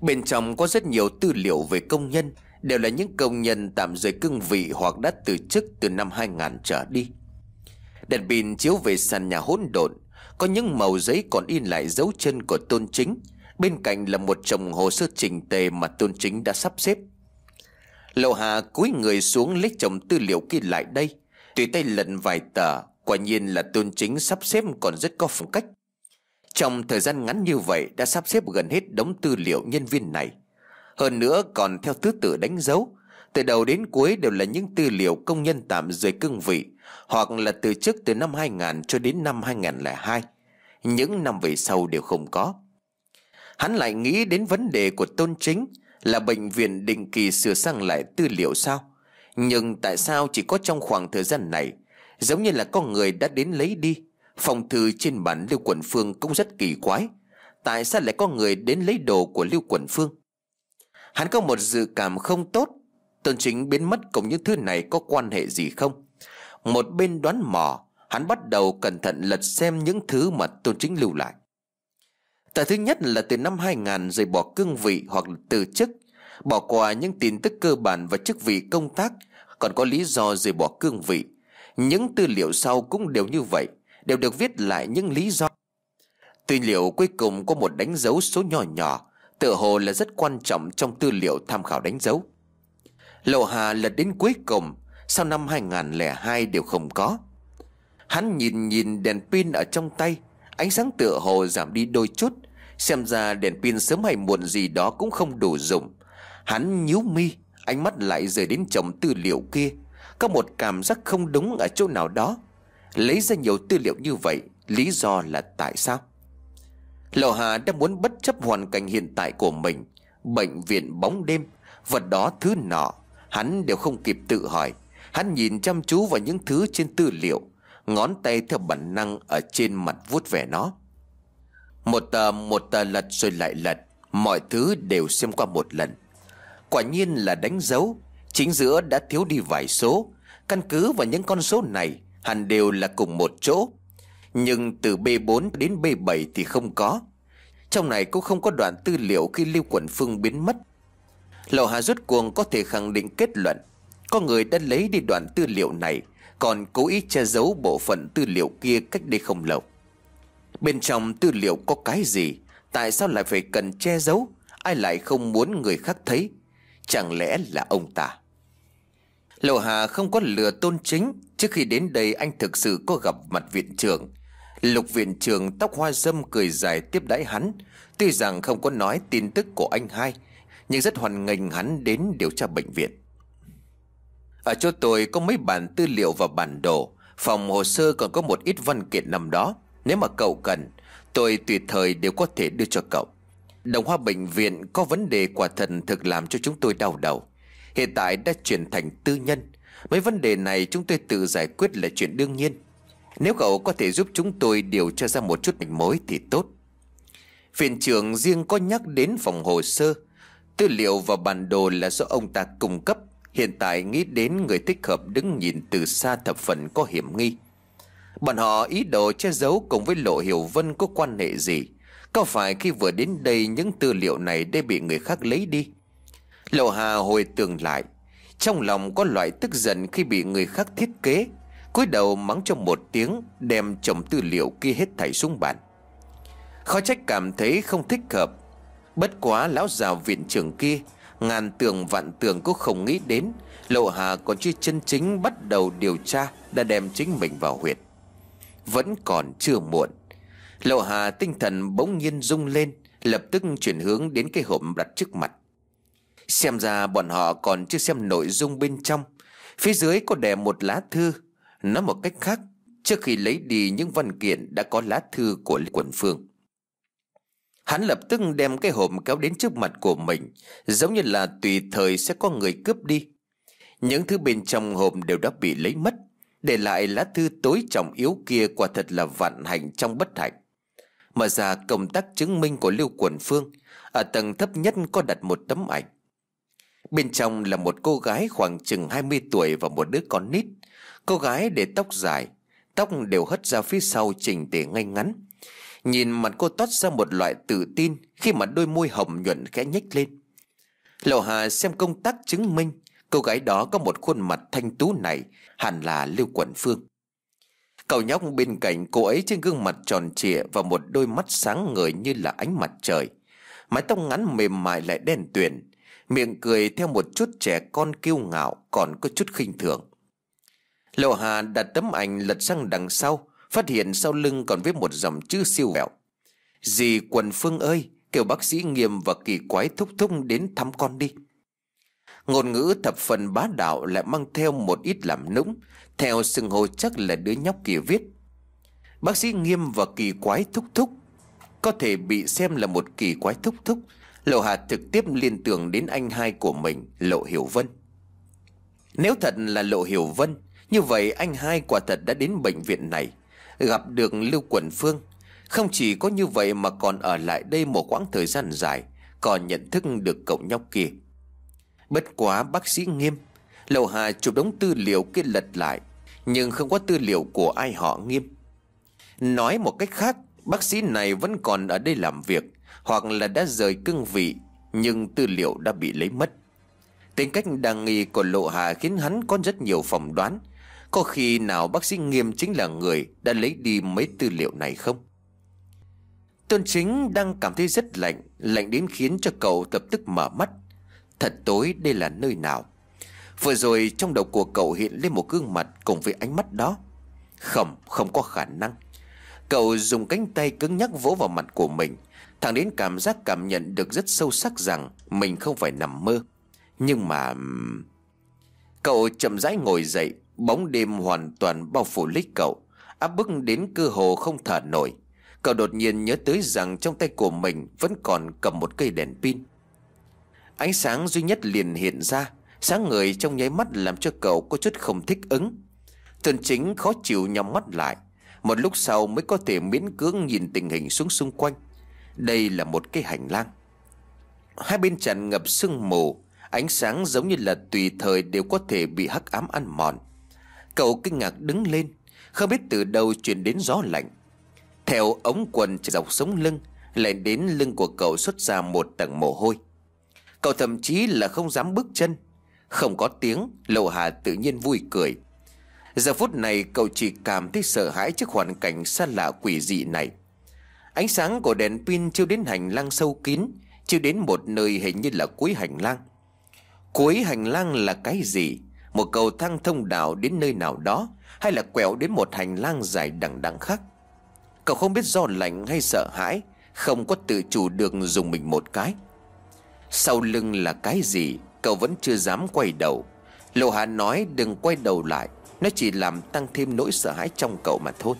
Bên trong có rất nhiều tư liệu về công nhân Đều là những công nhân tạm rời cương vị hoặc đã từ chức từ năm 2000 trở đi Đèn pin chiếu về sàn nhà hỗn độn Có những màu giấy còn in lại dấu chân của Tôn Chính Bên cạnh là một chồng hồ sơ trình tề mà Tôn Chính đã sắp xếp Lầu Hà cúi người xuống lấy chồng tư liệu kia lại đây Tùy tay lận vài tờ Quả nhiên là tôn chính sắp xếp còn rất có phong cách Trong thời gian ngắn như vậy Đã sắp xếp gần hết đống tư liệu nhân viên này Hơn nữa còn theo thứ tự đánh dấu Từ đầu đến cuối đều là những tư liệu công nhân tạm dưới cương vị Hoặc là từ trước từ năm 2000 cho đến năm 2002 Những năm về sau đều không có Hắn lại nghĩ đến vấn đề của tôn chính là bệnh viện định kỳ sửa sang lại tư liệu sao Nhưng tại sao chỉ có trong khoảng thời gian này Giống như là con người đã đến lấy đi Phòng thư trên bản Lưu Quẩn Phương cũng rất kỳ quái Tại sao lại có người đến lấy đồ của Lưu Quẩn Phương Hắn có một dự cảm không tốt Tôn chính biến mất cùng những thứ này có quan hệ gì không Một bên đoán mò Hắn bắt đầu cẩn thận lật xem những thứ mà tôn chính lưu lại Tờ thứ nhất là từ năm 2000 rời bỏ cương vị hoặc từ chức, bỏ qua những tin tức cơ bản và chức vị công tác, còn có lý do rời bỏ cương vị. Những tư liệu sau cũng đều như vậy, đều được viết lại những lý do. Tư liệu cuối cùng có một đánh dấu số nhỏ nhỏ, tựa hồ là rất quan trọng trong tư liệu tham khảo đánh dấu. Lộ Hà lật đến cuối cùng, sau năm 2002 đều không có. Hắn nhìn nhìn đèn pin ở trong tay, Ánh sáng tựa hồ giảm đi đôi chút Xem ra đèn pin sớm hay muộn gì đó cũng không đủ dùng Hắn nhíu mi Ánh mắt lại rời đến chồng tư liệu kia Có một cảm giác không đúng ở chỗ nào đó Lấy ra nhiều tư liệu như vậy Lý do là tại sao Lộ Hà đang muốn bất chấp hoàn cảnh hiện tại của mình Bệnh viện bóng đêm Vật đó thứ nọ Hắn đều không kịp tự hỏi Hắn nhìn chăm chú vào những thứ trên tư liệu Ngón tay theo bản năng ở trên mặt vuốt về nó Một tờ một tờ lật rồi lại lật Mọi thứ đều xem qua một lần Quả nhiên là đánh dấu Chính giữa đã thiếu đi vài số Căn cứ vào những con số này Hẳn đều là cùng một chỗ Nhưng từ B4 đến B7 thì không có Trong này cũng không có đoạn tư liệu khi Lưu Quẩn Phương biến mất Lầu Hà rút cuồng có thể khẳng định kết luận Có người đã lấy đi đoạn tư liệu này còn cố ý che giấu bộ phận tư liệu kia cách đây không lâu Bên trong tư liệu có cái gì Tại sao lại phải cần che giấu Ai lại không muốn người khác thấy Chẳng lẽ là ông ta Lầu Hà không có lừa tôn chính Trước khi đến đây anh thực sự có gặp mặt viện trưởng Lục viện trưởng tóc hoa dâm cười dài tiếp đãi hắn Tuy rằng không có nói tin tức của anh hai Nhưng rất hoan nghênh hắn đến điều tra bệnh viện ở chỗ tôi có mấy bản tư liệu và bản đồ Phòng hồ sơ còn có một ít văn kiện nằm đó Nếu mà cậu cần Tôi tùy thời đều có thể đưa cho cậu Đồng hoa bệnh viện có vấn đề quả thần thực làm cho chúng tôi đau đầu Hiện tại đã chuyển thành tư nhân Mấy vấn đề này chúng tôi tự giải quyết là chuyện đương nhiên Nếu cậu có thể giúp chúng tôi điều tra ra một chút manh mối thì tốt Viện trưởng riêng có nhắc đến phòng hồ sơ Tư liệu và bản đồ là do ông ta cung cấp Hiện tại nghĩ đến người thích hợp đứng nhìn từ xa thập phần có hiểm nghi Bọn họ ý đồ che giấu cùng với Lộ Hiểu Vân có quan hệ gì Có phải khi vừa đến đây những tư liệu này đã bị người khác lấy đi Lộ Hà hồi tưởng lại Trong lòng có loại tức giận khi bị người khác thiết kế cúi đầu mắng trong một tiếng Đem chồng tư liệu kia hết thảy xuống bàn Khó trách cảm thấy không thích hợp Bất quá lão già viện trưởng kia Ngàn tưởng vạn tưởng cũng không nghĩ đến Lộ Hà còn chưa chân chính bắt đầu điều tra Đã đem chính mình vào huyệt Vẫn còn chưa muộn Lộ Hà tinh thần bỗng nhiên rung lên Lập tức chuyển hướng đến cái hộp đặt trước mặt Xem ra bọn họ còn chưa xem nội dung bên trong Phía dưới có đè một lá thư Nói một cách khác Trước khi lấy đi những văn kiện đã có lá thư của Lý Quần Phương Hắn lập tức đem cái hộp kéo đến trước mặt của mình Giống như là tùy thời sẽ có người cướp đi Những thứ bên trong hộp đều đã bị lấy mất Để lại lá thư tối trọng yếu kia quả thật là vạn hành trong bất hạnh Mở ra công tác chứng minh của Lưu Quần Phương Ở tầng thấp nhất có đặt một tấm ảnh Bên trong là một cô gái khoảng chừng 20 tuổi và một đứa con nít Cô gái để tóc dài Tóc đều hất ra phía sau chỉnh tề ngay ngắn Nhìn mặt cô toát ra một loại tự tin Khi mà đôi môi hồng nhuận khẽ nhếch lên Lộ Hà xem công tác chứng minh Cô gái đó có một khuôn mặt thanh tú này Hẳn là Lưu Quẩn Phương Cậu nhóc bên cạnh cô ấy trên gương mặt tròn trịa Và một đôi mắt sáng ngời như là ánh mặt trời Mái tóc ngắn mềm mại lại đen tuyền Miệng cười theo một chút trẻ con kiêu ngạo Còn có chút khinh thường Lộ Hà đặt tấm ảnh lật sang đằng sau Phát hiện sau lưng còn viết một dòng chữ siêu vẹo Dì quần phương ơi Kêu bác sĩ nghiêm và kỳ quái thúc thúc đến thăm con đi Ngôn ngữ thập phần bá đạo lại mang theo một ít làm nũng Theo sừng hồ chắc là đứa nhóc kia viết Bác sĩ nghiêm và kỳ quái thúc thúc Có thể bị xem là một kỳ quái thúc thúc Lộ Hà trực tiếp liên tưởng đến anh hai của mình Lộ Hiểu Vân Nếu thật là Lộ Hiểu Vân Như vậy anh hai quả thật đã đến bệnh viện này gặp được Lưu Quẩn Phương. Không chỉ có như vậy mà còn ở lại đây một quãng thời gian dài, còn nhận thức được cậu nhóc kia. Bất quá bác sĩ nghiêm, Lậu Hà chụp đống tư liệu kia lật lại, nhưng không có tư liệu của ai họ nghiêm. Nói một cách khác, bác sĩ này vẫn còn ở đây làm việc, hoặc là đã rời cương vị, nhưng tư liệu đã bị lấy mất. Tính cách đa nghi của Lộ Hà khiến hắn có rất nhiều phỏng đoán có khi nào bác sĩ nghiêm chính là người đã lấy đi mấy tư liệu này không? Tôn chính đang cảm thấy rất lạnh, lạnh đến khiến cho cậu lập tức mở mắt. Thật tối đây là nơi nào? Vừa rồi trong đầu của cậu hiện lên một gương mặt cùng với ánh mắt đó. Không, không có khả năng. Cậu dùng cánh tay cứng nhắc vỗ vào mặt của mình Thẳng đến cảm giác cảm nhận được rất sâu sắc rằng Mình không phải nằm mơ Nhưng mà... Cậu chậm rãi ngồi dậy Bóng đêm hoàn toàn bao phủ lấy cậu Áp bức đến cơ hồ không thở nổi Cậu đột nhiên nhớ tới rằng trong tay của mình Vẫn còn cầm một cây đèn pin Ánh sáng duy nhất liền hiện ra Sáng người trong nháy mắt làm cho cậu có chút không thích ứng Tuần chính khó chịu nhắm mắt lại Một lúc sau mới có thể miễn cưỡng nhìn tình hình xuống xung quanh Đây là một cái hành lang Hai bên tràn ngập sương mù Ánh sáng giống như là tùy thời đều có thể bị hắc ám ăn mòn Cậu kinh ngạc đứng lên Không biết từ đâu truyền đến gió lạnh Theo ống quần chạy dọc sống lưng Lại đến lưng của cậu xuất ra một tầng mồ hôi Cậu thậm chí là không dám bước chân Không có tiếng Lầu Hà tự nhiên vui cười Giờ phút này cậu chỉ cảm thấy sợ hãi trước hoàn cảnh xa lạ quỷ dị này Ánh sáng của đèn pin chiếu đến hành lang sâu kín Chiếu đến một nơi hình như là cuối hành lang Cuối hành lang là cái gì một cầu thang thông đạo đến nơi nào đó Hay là quẹo đến một hành lang dài đằng đằng khác Cậu không biết do lạnh hay sợ hãi Không có tự chủ được dùng mình một cái Sau lưng là cái gì Cậu vẫn chưa dám quay đầu Lộ Hà nói đừng quay đầu lại Nó chỉ làm tăng thêm nỗi sợ hãi trong cậu mà thôi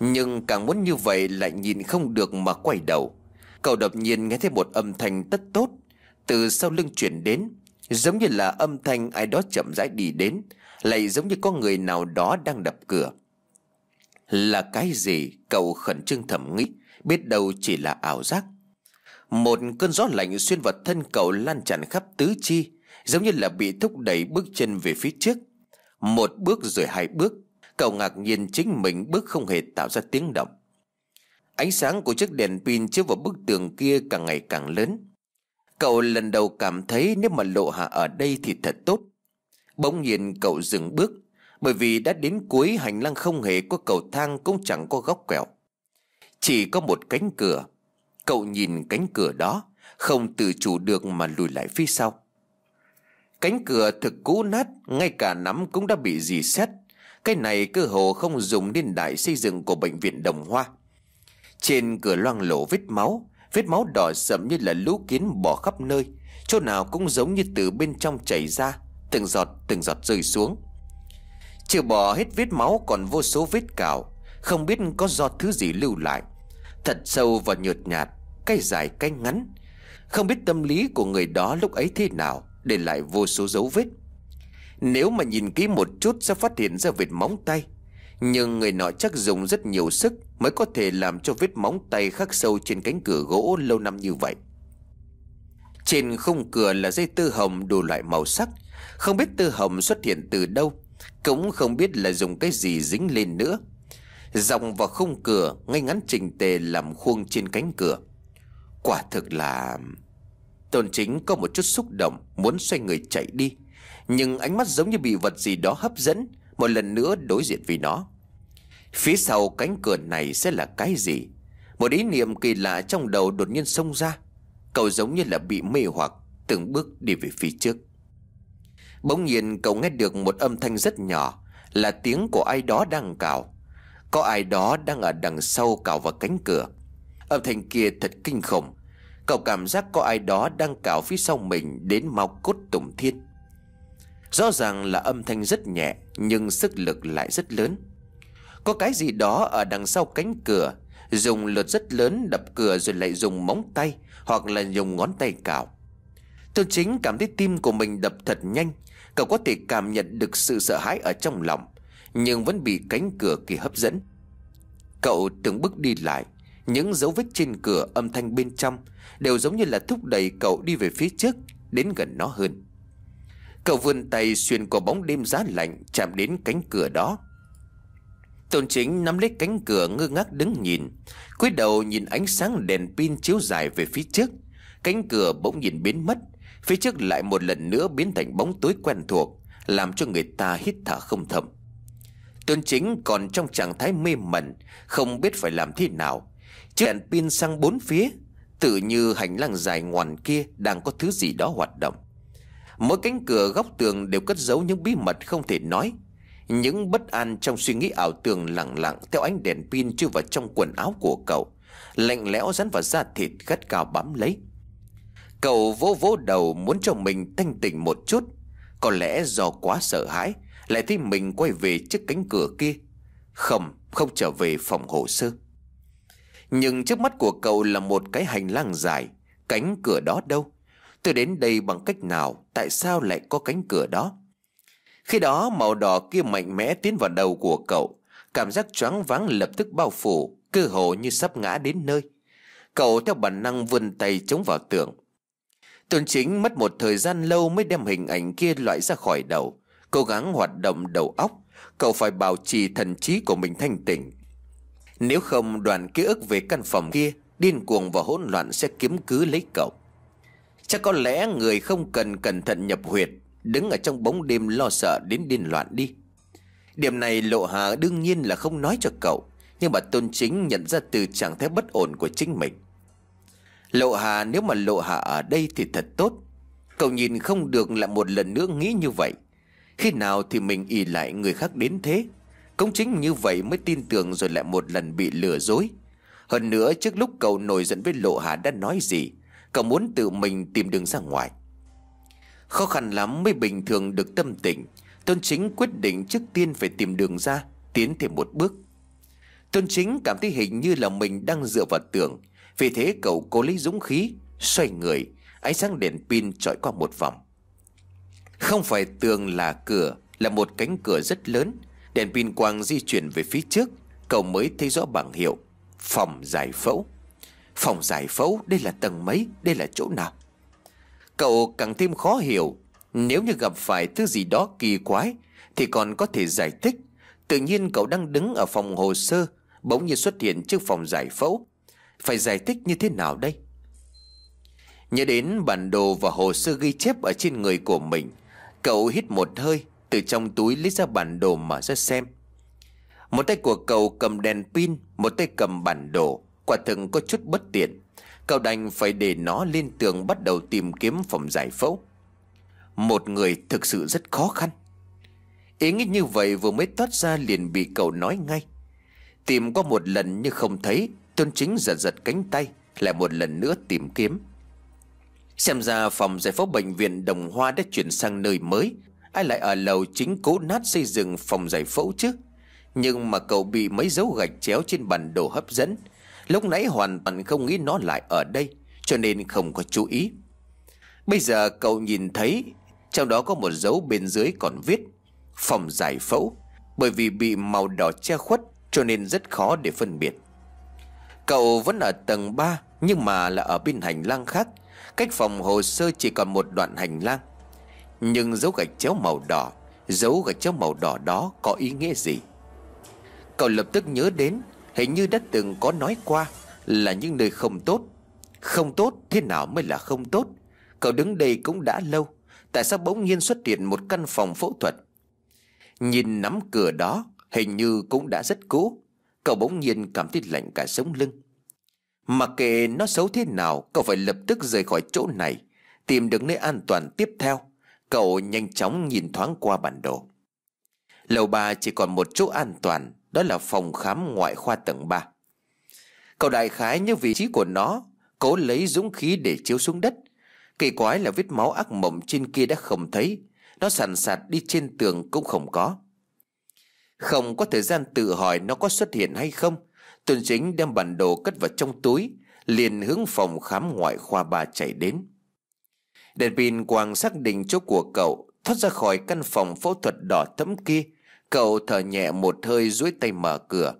Nhưng càng muốn như vậy lại nhìn không được mà quay đầu Cậu đột nhiên nghe thấy một âm thanh tất tốt Từ sau lưng chuyển đến Giống như là âm thanh ai đó chậm rãi đi đến Lại giống như có người nào đó đang đập cửa Là cái gì cậu khẩn trương thẩm nghĩ Biết đâu chỉ là ảo giác Một cơn gió lạnh xuyên vào thân cậu lan tràn khắp tứ chi Giống như là bị thúc đẩy bước chân về phía trước Một bước rồi hai bước Cậu ngạc nhiên chính mình bước không hề tạo ra tiếng động Ánh sáng của chiếc đèn pin chiếu vào bức tường kia càng ngày càng lớn Cậu lần đầu cảm thấy nếu mà lộ hạ ở đây thì thật tốt Bỗng nhiên cậu dừng bước Bởi vì đã đến cuối hành lang không hề có cầu thang cũng chẳng có góc quẹo Chỉ có một cánh cửa Cậu nhìn cánh cửa đó Không tự chủ được mà lùi lại phía sau Cánh cửa thực cũ nát Ngay cả nắm cũng đã bị dì xét Cái này cơ hồ không dùng niên đại xây dựng của bệnh viện Đồng Hoa Trên cửa loang lổ vết máu Vết máu đỏ sậm như là lũ kiến bỏ khắp nơi Chỗ nào cũng giống như từ bên trong chảy ra Từng giọt từng giọt rơi xuống Chưa bỏ hết vết máu còn vô số vết cào Không biết có do thứ gì lưu lại Thật sâu và nhợt nhạt Cái dài cái ngắn Không biết tâm lý của người đó lúc ấy thế nào Để lại vô số dấu vết Nếu mà nhìn kỹ một chút sẽ phát hiện ra vệt móng tay nhưng người nọ chắc dùng rất nhiều sức Mới có thể làm cho vết móng tay khắc sâu trên cánh cửa gỗ lâu năm như vậy Trên khung cửa là dây tư hồng đủ loại màu sắc Không biết tư hồng xuất hiện từ đâu Cũng không biết là dùng cái gì dính lên nữa Dòng vào khung cửa ngay ngắn trình tề làm khuôn trên cánh cửa Quả thực là... Tôn chính có một chút xúc động Muốn xoay người chạy đi Nhưng ánh mắt giống như bị vật gì đó hấp dẫn một lần nữa đối diện với nó. Phía sau cánh cửa này sẽ là cái gì? Một ý niệm kỳ lạ trong đầu đột nhiên xông ra. Cậu giống như là bị mê hoặc, từng bước đi về phía trước. Bỗng nhiên cậu nghe được một âm thanh rất nhỏ, là tiếng của ai đó đang cào. Có ai đó đang ở đằng sau cào vào cánh cửa. Âm thanh kia thật kinh khủng. Cậu cảm giác có ai đó đang cào phía sau mình đến mau cốt tủng thiên. Rõ ràng là âm thanh rất nhẹ Nhưng sức lực lại rất lớn Có cái gì đó ở đằng sau cánh cửa Dùng lượt rất lớn đập cửa rồi lại dùng móng tay Hoặc là dùng ngón tay cào Tôi chính cảm thấy tim của mình đập thật nhanh Cậu có thể cảm nhận được sự sợ hãi ở trong lòng Nhưng vẫn bị cánh cửa kỳ hấp dẫn Cậu từng bước đi lại Những dấu vết trên cửa âm thanh bên trong Đều giống như là thúc đẩy cậu đi về phía trước Đến gần nó hơn Cậu vươn tay xuyên qua bóng đêm giá lạnh Chạm đến cánh cửa đó Tôn chính nắm lấy cánh cửa ngơ ngác đứng nhìn cúi đầu nhìn ánh sáng đèn pin chiếu dài về phía trước Cánh cửa bỗng nhìn biến mất Phía trước lại một lần nữa biến thành bóng tối quen thuộc Làm cho người ta hít thở không thầm Tôn chính còn trong trạng thái mê mẩn Không biết phải làm thế nào Chiếc đèn pin sang bốn phía Tự như hành lang dài ngoằn kia Đang có thứ gì đó hoạt động Mỗi cánh cửa góc tường đều cất giấu những bí mật không thể nói Những bất an trong suy nghĩ ảo tưởng lặng lặng Theo ánh đèn pin chui vào trong quần áo của cậu Lạnh lẽo dán vào da thịt gắt cao bám lấy Cậu vỗ vỗ đầu muốn cho mình thanh tỉnh một chút Có lẽ do quá sợ hãi Lại thấy mình quay về trước cánh cửa kia Không, không trở về phòng hồ sơ Nhưng trước mắt của cậu là một cái hành lang dài Cánh cửa đó đâu Tôi đến đây bằng cách nào tại sao lại có cánh cửa đó. Khi đó màu đỏ kia mạnh mẽ tiến vào đầu của cậu Cảm giác choáng váng lập tức bao phủ Cơ hồ như sắp ngã đến nơi Cậu theo bản năng vươn tay chống vào tường Tuần chính mất một thời gian lâu mới đem hình ảnh kia loại ra khỏi đầu Cố gắng hoạt động đầu óc Cậu phải bảo trì thần trí của mình thanh tịnh. Nếu không đoàn ký ức về căn phòng kia Điên cuồng và hỗn loạn sẽ kiếm cứ lấy cậu Chắc có lẽ người không cần cẩn thận nhập huyệt Đứng ở trong bóng đêm lo sợ đến điên loạn đi Điểm này Lộ Hà đương nhiên là không nói cho cậu Nhưng mà Tôn Chính nhận ra từ trạng thái bất ổn của chính mình Lộ Hà nếu mà Lộ Hà ở đây thì thật tốt Cậu nhìn không được lại một lần nữa nghĩ như vậy Khi nào thì mình ỉ lại người khác đến thế Công chính như vậy mới tin tưởng rồi lại một lần bị lừa dối Hơn nữa trước lúc cậu nổi giận với Lộ Hà đã nói gì Cậu muốn tự mình tìm đường ra ngoài Khó khăn lắm mới bình thường được tâm tình Tôn Chính quyết định trước tiên phải tìm đường ra Tiến thêm một bước Tôn Chính cảm thấy hình như là mình đang dựa vào tường Vì thế cậu cố lấy dũng khí Xoay người Ánh sáng đèn pin trọi qua một vòng Không phải tường là cửa Là một cánh cửa rất lớn Đèn pin quang di chuyển về phía trước Cậu mới thấy rõ bảng hiệu Phòng giải phẫu Phòng giải phẫu đây là tầng mấy Đây là chỗ nào Cậu càng thêm khó hiểu Nếu như gặp phải thứ gì đó kỳ quái Thì còn có thể giải thích Tự nhiên cậu đang đứng ở phòng hồ sơ Bỗng nhiên xuất hiện trước phòng giải phẫu Phải giải thích như thế nào đây Nhớ đến bản đồ và hồ sơ ghi chép ở trên người của mình Cậu hít một hơi Từ trong túi lấy ra bản đồ mà ra xem Một tay của cậu cầm đèn pin Một tay cầm bản đồ Quả thực có chút bất tiện Cậu đành phải để nó lên tường bắt đầu tìm kiếm phòng giải phẫu Một người thực sự rất khó khăn Ý nghĩ như vậy vừa mới toát ra liền bị cậu nói ngay Tìm có một lần nhưng không thấy Tôn chính giật giật cánh tay Lại một lần nữa tìm kiếm Xem ra phòng giải phẫu bệnh viện Đồng Hoa đã chuyển sang nơi mới Ai lại ở lầu chính cố nát xây dựng phòng giải phẫu chứ Nhưng mà cậu bị mấy dấu gạch chéo trên bản đồ hấp dẫn Lúc nãy hoàn toàn không nghĩ nó lại ở đây Cho nên không có chú ý Bây giờ cậu nhìn thấy Trong đó có một dấu bên dưới còn viết Phòng giải phẫu Bởi vì bị màu đỏ che khuất Cho nên rất khó để phân biệt Cậu vẫn ở tầng 3 Nhưng mà là ở bên hành lang khác Cách phòng hồ sơ chỉ còn một đoạn hành lang Nhưng dấu gạch chéo màu đỏ Dấu gạch chéo màu đỏ đó có ý nghĩa gì Cậu lập tức nhớ đến Hình như đã từng có nói qua Là những nơi không tốt Không tốt thế nào mới là không tốt Cậu đứng đây cũng đã lâu Tại sao bỗng nhiên xuất hiện một căn phòng phẫu thuật Nhìn nắm cửa đó Hình như cũng đã rất cũ Cậu bỗng nhiên cảm thấy lạnh cả sống lưng Mặc kệ nó xấu thế nào Cậu phải lập tức rời khỏi chỗ này Tìm được nơi an toàn tiếp theo Cậu nhanh chóng nhìn thoáng qua bản đồ Lầu ba chỉ còn một chỗ an toàn đó là phòng khám ngoại khoa tầng 3 Cậu đại khái như vị trí của nó Cố lấy dũng khí để chiếu xuống đất Kỳ quái là vết máu ác mộng trên kia đã không thấy Nó sàn sạt đi trên tường cũng không có Không có thời gian tự hỏi nó có xuất hiện hay không Tuần chính đem bản đồ cất vào trong túi Liền hướng phòng khám ngoại khoa bà chạy đến Đèn pin quang xác định chỗ của cậu Thoát ra khỏi căn phòng phẫu thuật đỏ thẫm kia Cậu thở nhẹ một hơi duỗi tay mở cửa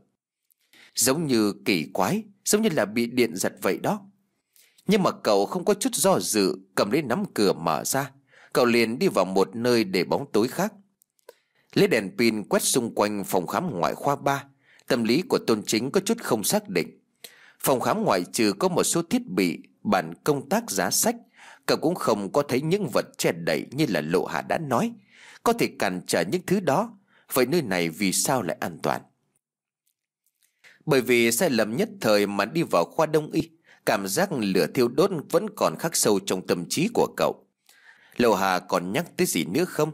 Giống như kỳ quái Giống như là bị điện giật vậy đó Nhưng mà cậu không có chút do dự Cầm lấy nắm cửa mở ra Cậu liền đi vào một nơi để bóng tối khác Lấy đèn pin quét xung quanh phòng khám ngoại khoa 3 Tâm lý của tôn chính có chút không xác định Phòng khám ngoại trừ có một số thiết bị Bản công tác giá sách Cậu cũng không có thấy những vật che đẩy như là lộ hạ đã nói Có thể cản trở những thứ đó Vậy nơi này vì sao lại an toàn Bởi vì sai lầm nhất thời mà đi vào khoa đông y Cảm giác lửa thiêu đốt vẫn còn khắc sâu trong tâm trí của cậu Lầu Hà còn nhắc tới gì nữa không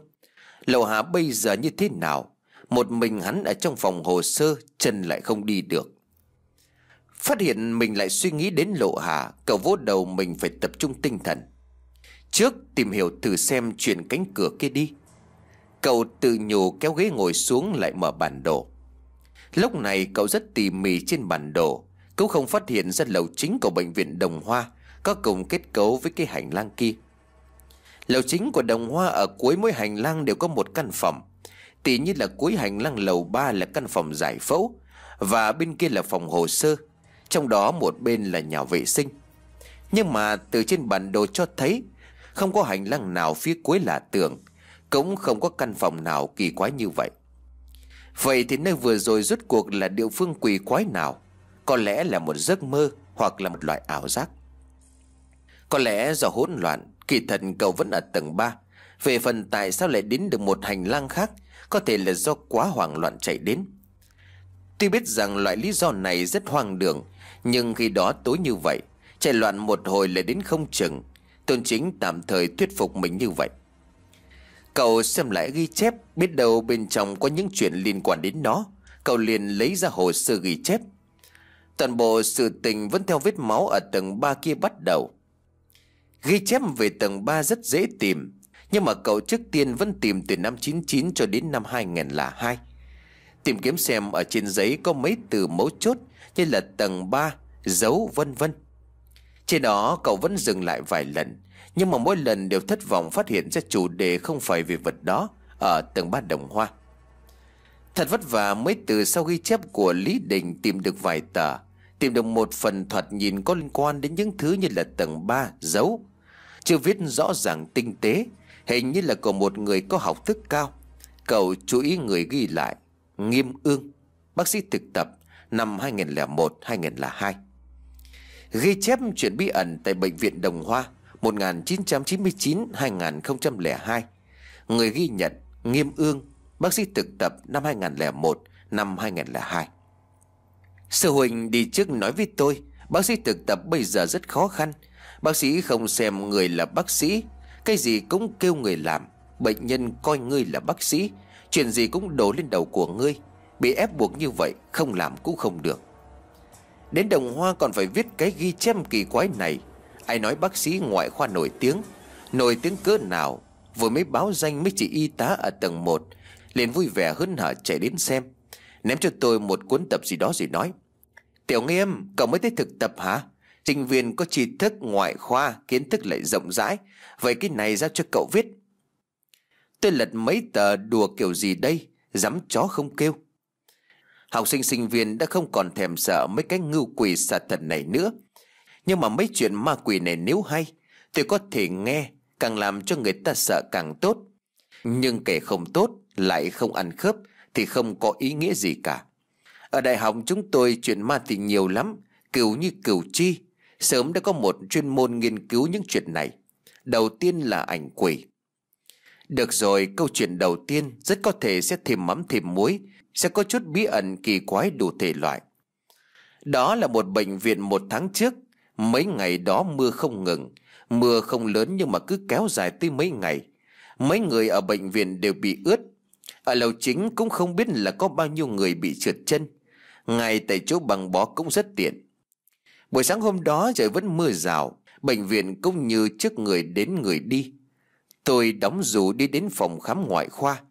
Lầu Hà bây giờ như thế nào Một mình hắn ở trong phòng hồ sơ Chân lại không đi được Phát hiện mình lại suy nghĩ đến lộ hà Cậu vỗ đầu mình phải tập trung tinh thần Trước tìm hiểu thử xem chuyện cánh cửa kia đi Cậu tự nhủ kéo ghế ngồi xuống lại mở bản đồ Lúc này cậu rất tỉ mỉ trên bản đồ Cũng không phát hiện ra lầu chính của bệnh viện Đồng Hoa Có cùng kết cấu với cái hành lang kia Lầu chính của Đồng Hoa ở cuối mỗi hành lang đều có một căn phòng Tỉ như là cuối hành lang lầu 3 là căn phòng giải phẫu Và bên kia là phòng hồ sơ Trong đó một bên là nhà vệ sinh Nhưng mà từ trên bản đồ cho thấy Không có hành lang nào phía cuối là tường cũng không có căn phòng nào kỳ quái như vậy Vậy thì nơi vừa rồi rốt cuộc là địa phương quỷ quái nào Có lẽ là một giấc mơ hoặc là một loại ảo giác Có lẽ do hỗn loạn Kỳ thật cậu vẫn ở tầng ba. Về phần tại sao lại đến được một hành lang khác Có thể là do quá hoảng loạn chạy đến Tuy biết rằng loại lý do này rất hoang đường Nhưng khi đó tối như vậy Chạy loạn một hồi lại đến không chừng Tôn chính tạm thời thuyết phục mình như vậy Cậu xem lại ghi chép Biết đâu bên trong có những chuyện liên quan đến nó Cậu liền lấy ra hồ sơ ghi chép Toàn bộ sự tình vẫn theo vết máu ở tầng ba kia bắt đầu Ghi chép về tầng ba rất dễ tìm Nhưng mà cậu trước tiên vẫn tìm từ năm 99 cho đến năm 2000 là 2 Tìm kiếm xem ở trên giấy có mấy từ mấu chốt Như là tầng ba dấu vân vân Trên đó cậu vẫn dừng lại vài lần nhưng mà mỗi lần đều thất vọng phát hiện ra chủ đề không phải về vật đó Ở tầng ba đồng hoa Thật vất vả mới từ sau ghi chép của Lý Đình tìm được vài tờ Tìm được một phần thoạt nhìn có liên quan đến những thứ như là tầng 3, dấu Chưa viết rõ ràng tinh tế Hình như là của một người có học thức cao Cậu chú ý người ghi lại Nghiêm ương Bác sĩ thực tập năm 2001-2002 Ghi chép chuyện bí ẩn tại Bệnh viện Đồng Hoa 1999-2002 Người ghi nhận Nghiêm Ương Bác sĩ thực tập năm 2001 Năm 2002 Sư Huỳnh đi trước nói với tôi Bác sĩ thực tập bây giờ rất khó khăn Bác sĩ không xem người là bác sĩ Cái gì cũng kêu người làm Bệnh nhân coi ngươi là bác sĩ Chuyện gì cũng đổ lên đầu của ngươi Bị ép buộc như vậy Không làm cũng không được Đến đồng hoa còn phải viết cái ghi chép kỳ quái này Ai nói bác sĩ ngoại khoa nổi tiếng Nổi tiếng cỡ nào Vừa mới báo danh mấy chị y tá ở tầng 1 liền vui vẻ hớn hở chạy đến xem Ném cho tôi một cuốn tập gì đó rồi nói Tiểu nghiêm cậu mới tới thực tập hả Sinh viên có tri thức ngoại khoa Kiến thức lại rộng rãi Vậy cái này giao cho cậu viết Tôi lật mấy tờ đùa kiểu gì đây Dám chó không kêu Học sinh sinh viên đã không còn thèm sợ Mấy cái ngưu quỷ sạt thần này nữa nhưng mà mấy chuyện ma quỷ này nếu hay Thì có thể nghe Càng làm cho người ta sợ càng tốt Nhưng kể không tốt Lại không ăn khớp Thì không có ý nghĩa gì cả Ở đại học chúng tôi chuyện ma thì nhiều lắm Cửu như cửu chi Sớm đã có một chuyên môn nghiên cứu những chuyện này Đầu tiên là ảnh quỷ Được rồi câu chuyện đầu tiên Rất có thể sẽ thêm mắm thêm muối Sẽ có chút bí ẩn kỳ quái đủ thể loại Đó là một bệnh viện một tháng trước Mấy ngày đó mưa không ngừng Mưa không lớn nhưng mà cứ kéo dài tới mấy ngày Mấy người ở bệnh viện đều bị ướt Ở lầu chính cũng không biết là có bao nhiêu người bị trượt chân Ngay tại chỗ bằng bó cũng rất tiện Buổi sáng hôm đó trời vẫn mưa rào Bệnh viện cũng như trước người đến người đi Tôi đóng dù đi đến phòng khám ngoại khoa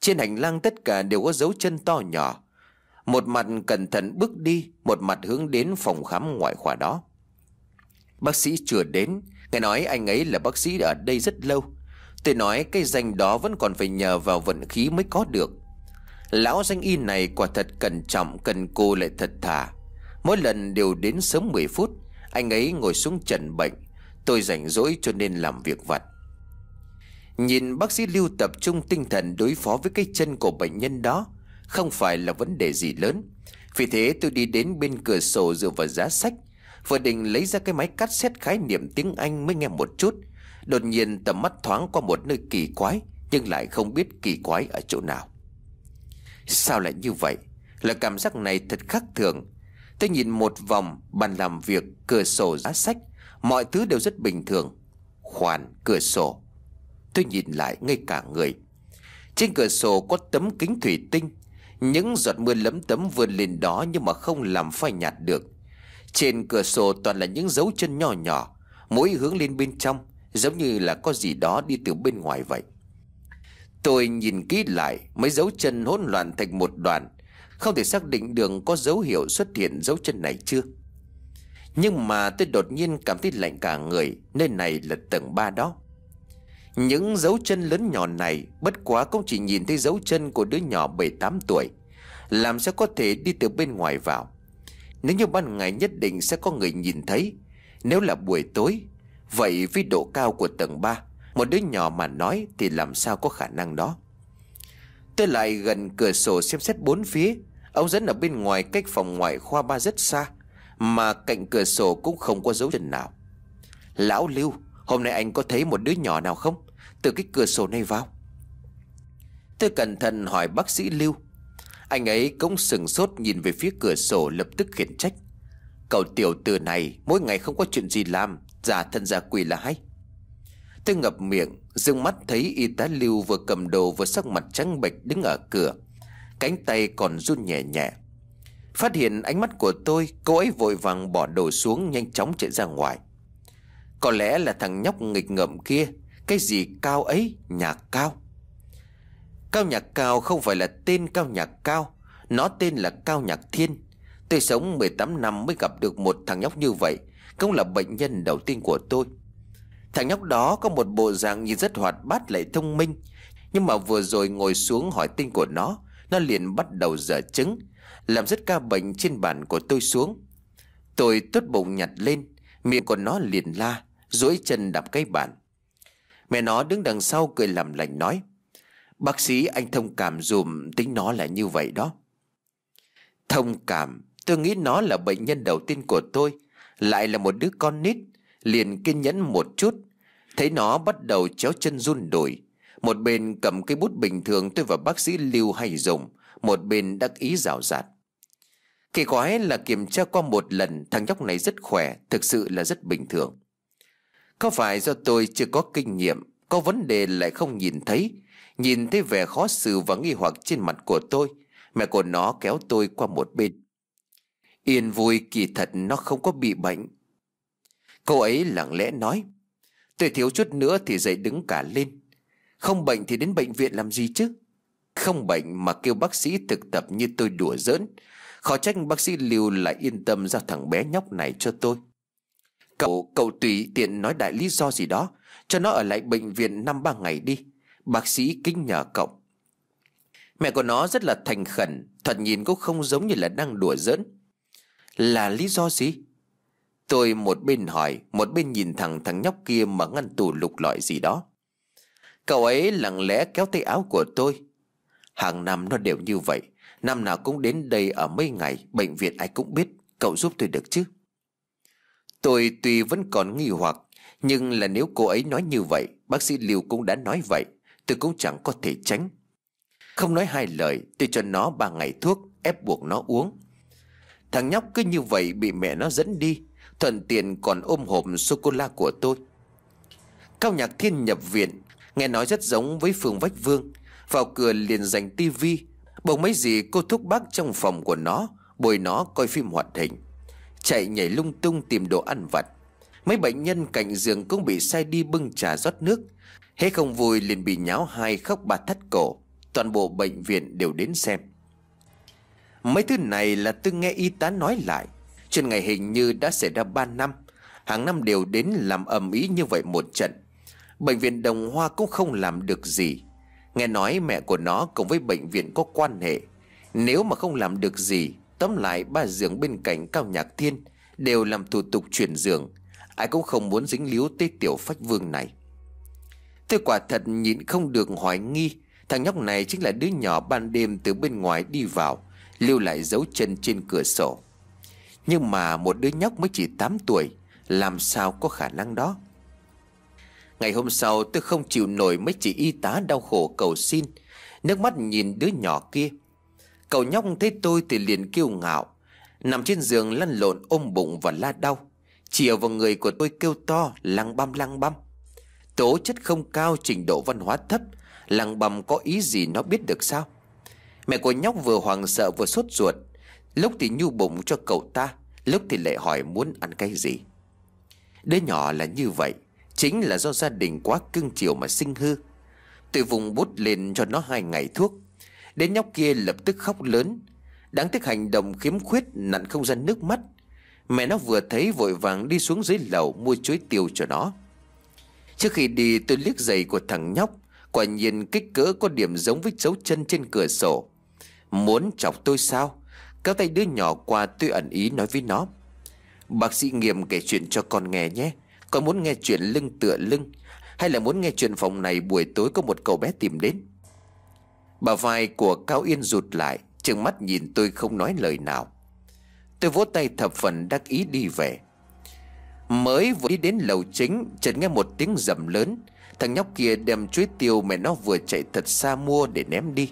Trên hành lang tất cả đều có dấu chân to nhỏ Một mặt cẩn thận bước đi Một mặt hướng đến phòng khám ngoại khoa đó Bác sĩ chưa đến Nghe nói anh ấy là bác sĩ ở đây rất lâu Tôi nói cái danh đó vẫn còn phải nhờ vào vận khí mới có được Lão danh y này quả thật cẩn trọng Cần cô lại thật thà Mỗi lần đều đến sớm 10 phút Anh ấy ngồi xuống trần bệnh Tôi rảnh rỗi cho nên làm việc vặt Nhìn bác sĩ lưu tập trung tinh thần đối phó với cái chân của bệnh nhân đó Không phải là vấn đề gì lớn Vì thế tôi đi đến bên cửa sổ dựa vào giá sách Vừa định lấy ra cái máy cắt xét khái niệm tiếng Anh mới nghe một chút Đột nhiên tầm mắt thoáng qua một nơi kỳ quái Nhưng lại không biết kỳ quái ở chỗ nào Sao lại như vậy Là cảm giác này thật khác thường Tôi nhìn một vòng Bàn làm việc, cửa sổ giá sách Mọi thứ đều rất bình thường Khoản, cửa sổ Tôi nhìn lại ngay cả người Trên cửa sổ có tấm kính thủy tinh Những giọt mưa lấm tấm vươn lên đó Nhưng mà không làm phai nhạt được trên cửa sổ toàn là những dấu chân nhỏ nhỏ Mỗi hướng lên bên trong Giống như là có gì đó đi từ bên ngoài vậy Tôi nhìn kỹ lại Mấy dấu chân hỗn loạn thành một đoàn Không thể xác định đường có dấu hiệu xuất hiện dấu chân này chưa Nhưng mà tôi đột nhiên cảm thấy lạnh cả người Nơi này là tầng 3 đó Những dấu chân lớn nhỏ này Bất quá cũng chỉ nhìn thấy dấu chân của đứa nhỏ 7-8 tuổi Làm sao có thể đi từ bên ngoài vào nếu như ban ngày nhất định sẽ có người nhìn thấy Nếu là buổi tối Vậy với độ cao của tầng 3 Một đứa nhỏ mà nói thì làm sao có khả năng đó Tôi lại gần cửa sổ xem xét bốn phía Ông dẫn ở bên ngoài cách phòng ngoại khoa ba rất xa Mà cạnh cửa sổ cũng không có dấu chân nào Lão Lưu Hôm nay anh có thấy một đứa nhỏ nào không Từ cái cửa sổ này vào Tôi cẩn thận hỏi bác sĩ Lưu anh ấy cũng sừng sốt nhìn về phía cửa sổ lập tức khiển trách Cậu tiểu tử này mỗi ngày không có chuyện gì làm Giả thân giả quỷ là hay Tôi ngập miệng Dương mắt thấy y tá lưu vừa cầm đồ vừa sắc mặt trắng bệch đứng ở cửa Cánh tay còn run nhẹ nhẹ Phát hiện ánh mắt của tôi Cô ấy vội vàng bỏ đồ xuống nhanh chóng chạy ra ngoài Có lẽ là thằng nhóc nghịch ngợm kia Cái gì cao ấy nhà cao Cao Nhạc Cao không phải là tên Cao Nhạc Cao Nó tên là Cao Nhạc Thiên Tôi sống 18 năm mới gặp được một thằng nhóc như vậy Cũng là bệnh nhân đầu tiên của tôi Thằng nhóc đó có một bộ dạng nhìn rất hoạt bát lại thông minh Nhưng mà vừa rồi ngồi xuống hỏi tên của nó Nó liền bắt đầu dở chứng Làm rất ca bệnh trên bàn của tôi xuống Tôi tốt bụng nhặt lên Miệng của nó liền la duỗi chân đạp cái bàn Mẹ nó đứng đằng sau cười làm lành nói Bác sĩ anh thông cảm dùm tính nó là như vậy đó Thông cảm Tôi nghĩ nó là bệnh nhân đầu tiên của tôi Lại là một đứa con nít Liền kiên nhẫn một chút Thấy nó bắt đầu chéo chân run đùi Một bên cầm cây bút bình thường tôi và bác sĩ Lưu hay dùng Một bên đắc ý rào rạt Kỳ quái là kiểm tra qua một lần Thằng nhóc này rất khỏe Thực sự là rất bình thường Có phải do tôi chưa có kinh nghiệm Có vấn đề lại không nhìn thấy Nhìn thấy vẻ khó xử và nghi hoặc trên mặt của tôi Mẹ của nó kéo tôi qua một bên Yên vui kỳ thật nó không có bị bệnh Cô ấy lặng lẽ nói Tôi thiếu chút nữa thì dậy đứng cả lên Không bệnh thì đến bệnh viện làm gì chứ Không bệnh mà kêu bác sĩ thực tập như tôi đùa giỡn Khó trách bác sĩ Lưu lại yên tâm giao thằng bé nhóc này cho tôi Cậu, cậu tùy tiện nói đại lý do gì đó Cho nó ở lại bệnh viện năm ba ngày đi Bác sĩ kính nhờ cậu Mẹ của nó rất là thành khẩn Thật nhìn cũng không giống như là đang đùa giỡn Là lý do gì? Tôi một bên hỏi Một bên nhìn thẳng thằng nhóc kia Mà ngăn tủ lục lọi gì đó Cậu ấy lặng lẽ kéo tay áo của tôi Hàng năm nó đều như vậy Năm nào cũng đến đây ở mấy ngày Bệnh viện ai cũng biết Cậu giúp tôi được chứ Tôi tuy vẫn còn nghi hoặc Nhưng là nếu cô ấy nói như vậy Bác sĩ Liêu cũng đã nói vậy tôi cũng chẳng có thể tránh Không nói hai lời Tôi cho nó ba ngày thuốc Ép buộc nó uống Thằng nhóc cứ như vậy bị mẹ nó dẫn đi Thuận tiện còn ôm hộp sô-cô-la của tôi Cao Nhạc Thiên nhập viện Nghe nói rất giống với Phương Vách Vương Vào cửa liền giành tivi Bỗng mấy gì cô thúc bác trong phòng của nó Bồi nó coi phim hoạt hình Chạy nhảy lung tung tìm đồ ăn vặt Mấy bệnh nhân cạnh giường cũng bị sai đi bưng trà rót nước Hế không vui liền bị nháo hai khóc bà thắt cổ Toàn bộ bệnh viện đều đến xem Mấy thứ này là tôi nghe y tá nói lại Chuyện ngày hình như đã xảy ra 3 năm Hàng năm đều đến làm ầm ý như vậy một trận Bệnh viện Đồng Hoa cũng không làm được gì Nghe nói mẹ của nó cùng với bệnh viện có quan hệ Nếu mà không làm được gì Tóm lại ba giường bên cạnh Cao Nhạc Thiên Đều làm thủ tục chuyển giường Ai cũng không muốn dính líu tới tiểu phách vương này Tôi quả thật nhịn không được hoài nghi Thằng nhóc này chính là đứa nhỏ ban đêm từ bên ngoài đi vào Lưu lại dấu chân trên cửa sổ Nhưng mà một đứa nhóc mới chỉ 8 tuổi Làm sao có khả năng đó Ngày hôm sau tôi không chịu nổi mấy chị y tá đau khổ cầu xin Nước mắt nhìn đứa nhỏ kia Cậu nhóc thấy tôi thì liền kêu ngạo Nằm trên giường lăn lộn ôm bụng và la đau Chìa vào người của tôi kêu to lăng băm lăng băm tố chất không cao trình độ văn hóa thấp lằng bầm có ý gì nó biết được sao Mẹ của nhóc vừa hoàng sợ vừa sốt ruột Lúc thì nhu bụng cho cậu ta Lúc thì lại hỏi muốn ăn cái gì Đứa nhỏ là như vậy Chính là do gia đình quá cưng chiều mà sinh hư Tôi vùng bút lên cho nó hai ngày thuốc Đến nhóc kia lập tức khóc lớn Đáng tiếc hành động khiếm khuyết nặn không ra nước mắt Mẹ nó vừa thấy vội vàng đi xuống dưới lầu mua chuối tiêu cho nó Trước khi đi tôi liếc giày của thằng nhóc Quả nhiên kích cỡ có điểm giống với dấu chân trên cửa sổ Muốn chọc tôi sao Kéo tay đứa nhỏ qua tôi ẩn ý nói với nó Bác sĩ nghiêm kể chuyện cho con nghe nhé Con muốn nghe chuyện lưng tựa lưng Hay là muốn nghe chuyện phòng này buổi tối có một cậu bé tìm đến Bà vai của Cao Yên rụt lại Trừng mắt nhìn tôi không nói lời nào Tôi vỗ tay thập phần đắc ý đi về Mới vừa đi đến lầu chính chợt nghe một tiếng rầm lớn Thằng nhóc kia đem chuối tiêu mẹ nó vừa chạy thật xa mua để ném đi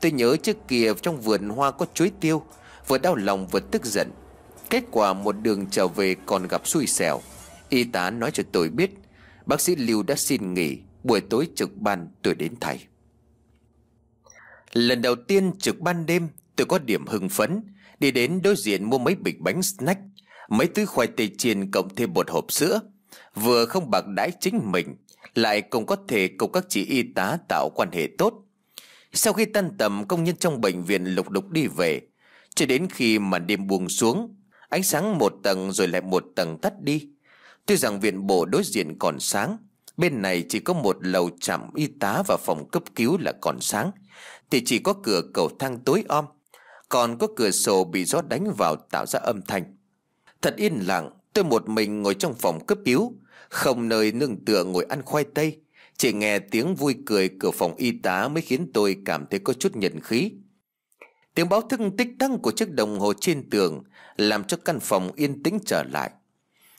Tôi nhớ trước kia trong vườn hoa có chuối tiêu Vừa đau lòng vừa tức giận Kết quả một đường trở về còn gặp xui xẻo Y tá nói cho tôi biết Bác sĩ Lưu đã xin nghỉ Buổi tối trực ban tôi đến thầy Lần đầu tiên trực ban đêm Tôi có điểm hưng phấn Đi đến đối diện mua mấy bịch bánh snack mấy túi khoai tây chiên cộng thêm một hộp sữa vừa không bạc đãi chính mình lại cũng có thể cùng các chị y tá tạo quan hệ tốt sau khi tan tầm công nhân trong bệnh viện lục đục đi về cho đến khi màn đêm buông xuống ánh sáng một tầng rồi lại một tầng tắt đi tuy rằng viện bộ đối diện còn sáng bên này chỉ có một lầu trạm y tá và phòng cấp cứu là còn sáng thì chỉ có cửa cầu thang tối om còn có cửa sổ bị gió đánh vào tạo ra âm thanh Thật yên lặng Tôi một mình ngồi trong phòng cấp cứu Không nơi nương tựa ngồi ăn khoai tây Chỉ nghe tiếng vui cười cửa phòng y tá Mới khiến tôi cảm thấy có chút nhận khí Tiếng báo thức tích tắc của chiếc đồng hồ trên tường Làm cho căn phòng yên tĩnh trở lại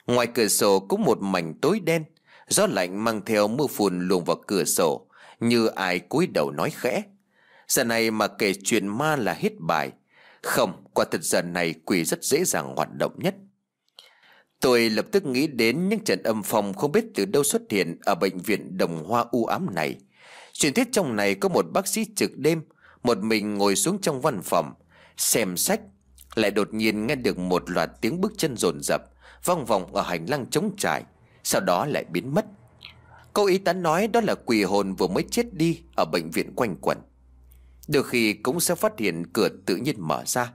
Ngoài cửa sổ cũng một mảnh tối đen Gió lạnh mang theo mưa phùn luồn vào cửa sổ Như ai cúi đầu nói khẽ Giờ này mà kể chuyện ma là hết bài Không, qua thật giờ này quỷ rất dễ dàng hoạt động nhất Tôi lập tức nghĩ đến những trận âm phong không biết từ đâu xuất hiện ở bệnh viện Đồng Hoa U ám này. Truyền thuyết trong này có một bác sĩ trực đêm, một mình ngồi xuống trong văn phòng, xem sách, lại đột nhiên nghe được một loạt tiếng bước chân rồn rập, vang vòng ở hành lang trống trải, sau đó lại biến mất. câu y tá nói đó là quỷ hồn vừa mới chết đi ở bệnh viện quanh quẩn. Đôi khi cũng sẽ phát hiện cửa tự nhiên mở ra,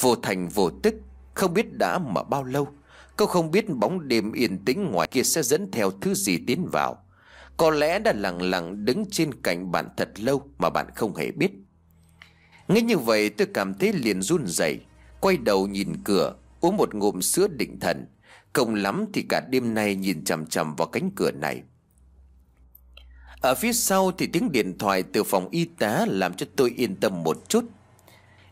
vô thành vô tức, không biết đã mở bao lâu. Cô không biết bóng đêm yên tĩnh ngoài kia sẽ dẫn theo thứ gì tiến vào Có lẽ đã lặng lặng đứng trên cạnh bạn thật lâu mà bạn không hề biết Nghe như vậy tôi cảm thấy liền run rẩy, Quay đầu nhìn cửa Uống một ngụm sữa định thần Công lắm thì cả đêm nay nhìn chằm chằm vào cánh cửa này Ở phía sau thì tiếng điện thoại từ phòng y tá làm cho tôi yên tâm một chút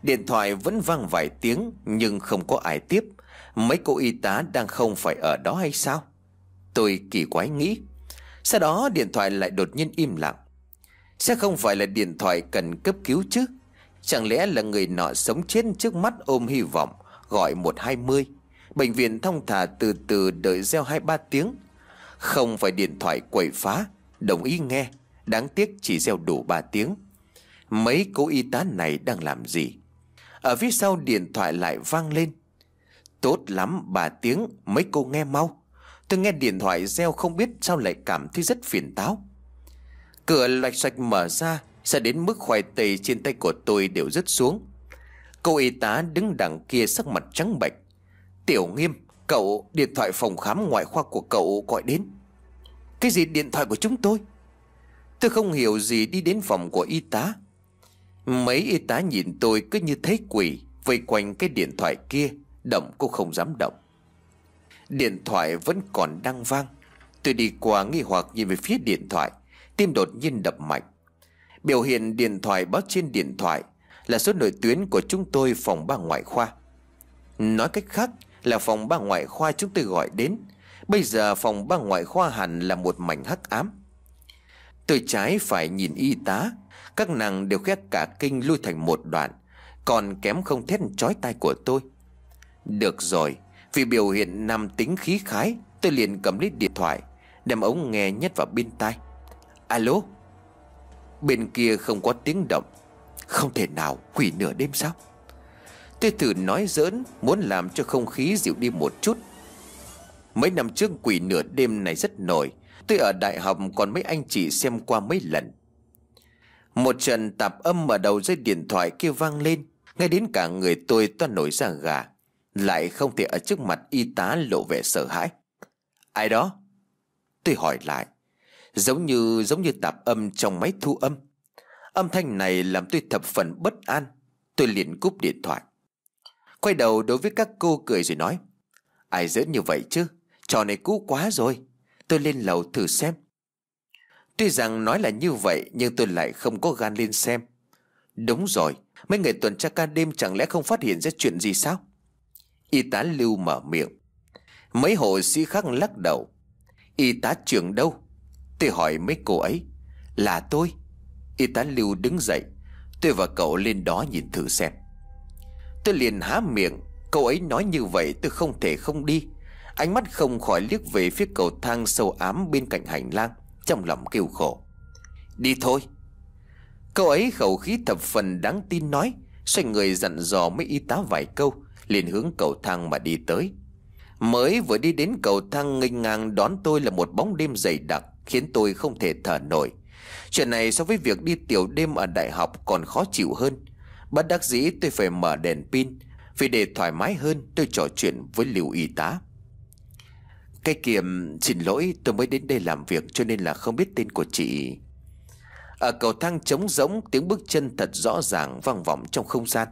Điện thoại vẫn vang vài tiếng nhưng không có ai tiếp Mấy cô y tá đang không phải ở đó hay sao Tôi kỳ quái nghĩ Sau đó điện thoại lại đột nhiên im lặng Sẽ không phải là điện thoại cần cấp cứu chứ Chẳng lẽ là người nọ sống chết trước mắt ôm hy vọng Gọi 120 Bệnh viện thông thả từ từ đợi gieo 2-3 tiếng Không phải điện thoại quậy phá Đồng ý nghe Đáng tiếc chỉ gieo đủ 3 tiếng Mấy cô y tá này đang làm gì Ở phía sau điện thoại lại vang lên Tốt lắm bà tiếng mấy cô nghe mau Tôi nghe điện thoại reo không biết sao lại cảm thấy rất phiền táo Cửa loạch xoạch mở ra Sẽ đến mức khoai tây trên tay của tôi đều rớt xuống Cô y tá đứng đằng kia sắc mặt trắng bệch Tiểu nghiêm Cậu điện thoại phòng khám ngoại khoa của cậu gọi đến Cái gì điện thoại của chúng tôi Tôi không hiểu gì đi đến phòng của y tá Mấy y tá nhìn tôi cứ như thấy quỷ Vây quanh cái điện thoại kia động cũng không dám động Điện thoại vẫn còn đang vang Tôi đi qua nghi hoặc nhìn về phía điện thoại Tim đột nhiên đập mạnh Biểu hiện điện thoại báo trên điện thoại Là số nội tuyến của chúng tôi phòng ba ngoại khoa Nói cách khác là phòng ba ngoại khoa chúng tôi gọi đến Bây giờ phòng ba ngoại khoa hẳn là một mảnh hắc ám Tôi trái phải nhìn y tá Các nàng đều khét cả kinh lui thành một đoạn Còn kém không thét chói tai của tôi được rồi Vì biểu hiện nam tính khí khái Tôi liền cầm lấy điện thoại Đem ống nghe nhét vào bên tai Alo Bên kia không có tiếng động Không thể nào quỷ nửa đêm sao Tôi thử nói giỡn Muốn làm cho không khí dịu đi một chút Mấy năm trước quỷ nửa đêm này rất nổi Tôi ở đại học còn mấy anh chị xem qua mấy lần Một trận tạp âm ở đầu dây điện thoại kia vang lên Ngay đến cả người tôi toan nổi ra gà lại không thể ở trước mặt y tá lộ vẻ sợ hãi Ai đó Tôi hỏi lại Giống như giống như tạp âm trong máy thu âm Âm thanh này làm tôi thập phần bất an Tôi liền cúp điện thoại Quay đầu đối với các cô cười rồi nói Ai giỡn như vậy chứ Trò này cũ quá rồi Tôi lên lầu thử xem Tuy rằng nói là như vậy Nhưng tôi lại không có gan lên xem Đúng rồi Mấy người tuần tra ca đêm chẳng lẽ không phát hiện ra chuyện gì sao Y tá Lưu mở miệng Mấy hộ sĩ khác lắc đầu Y tá trưởng đâu Tôi hỏi mấy cô ấy Là tôi Y tá Lưu đứng dậy Tôi và cậu lên đó nhìn thử xem Tôi liền há miệng Cậu ấy nói như vậy tôi không thể không đi Ánh mắt không khỏi liếc về phía cầu thang sâu ám bên cạnh hành lang Trong lòng kêu khổ Đi thôi Cậu ấy khẩu khí thập phần đáng tin nói Xoay người dặn dò mấy y tá vài câu liền hướng cầu thang mà đi tới Mới vừa đi đến cầu thang nghênh ngang đón tôi là một bóng đêm dày đặc Khiến tôi không thể thở nổi Chuyện này so với việc đi tiểu đêm ở đại học còn khó chịu hơn Bất đắc dĩ tôi phải mở đèn pin Vì để thoải mái hơn tôi trò chuyện với liều y tá Cái kiềm xin lỗi tôi mới đến đây làm việc cho nên là không biết tên của chị Ở cầu thang trống rỗng tiếng bước chân thật rõ ràng vang vọng trong không gian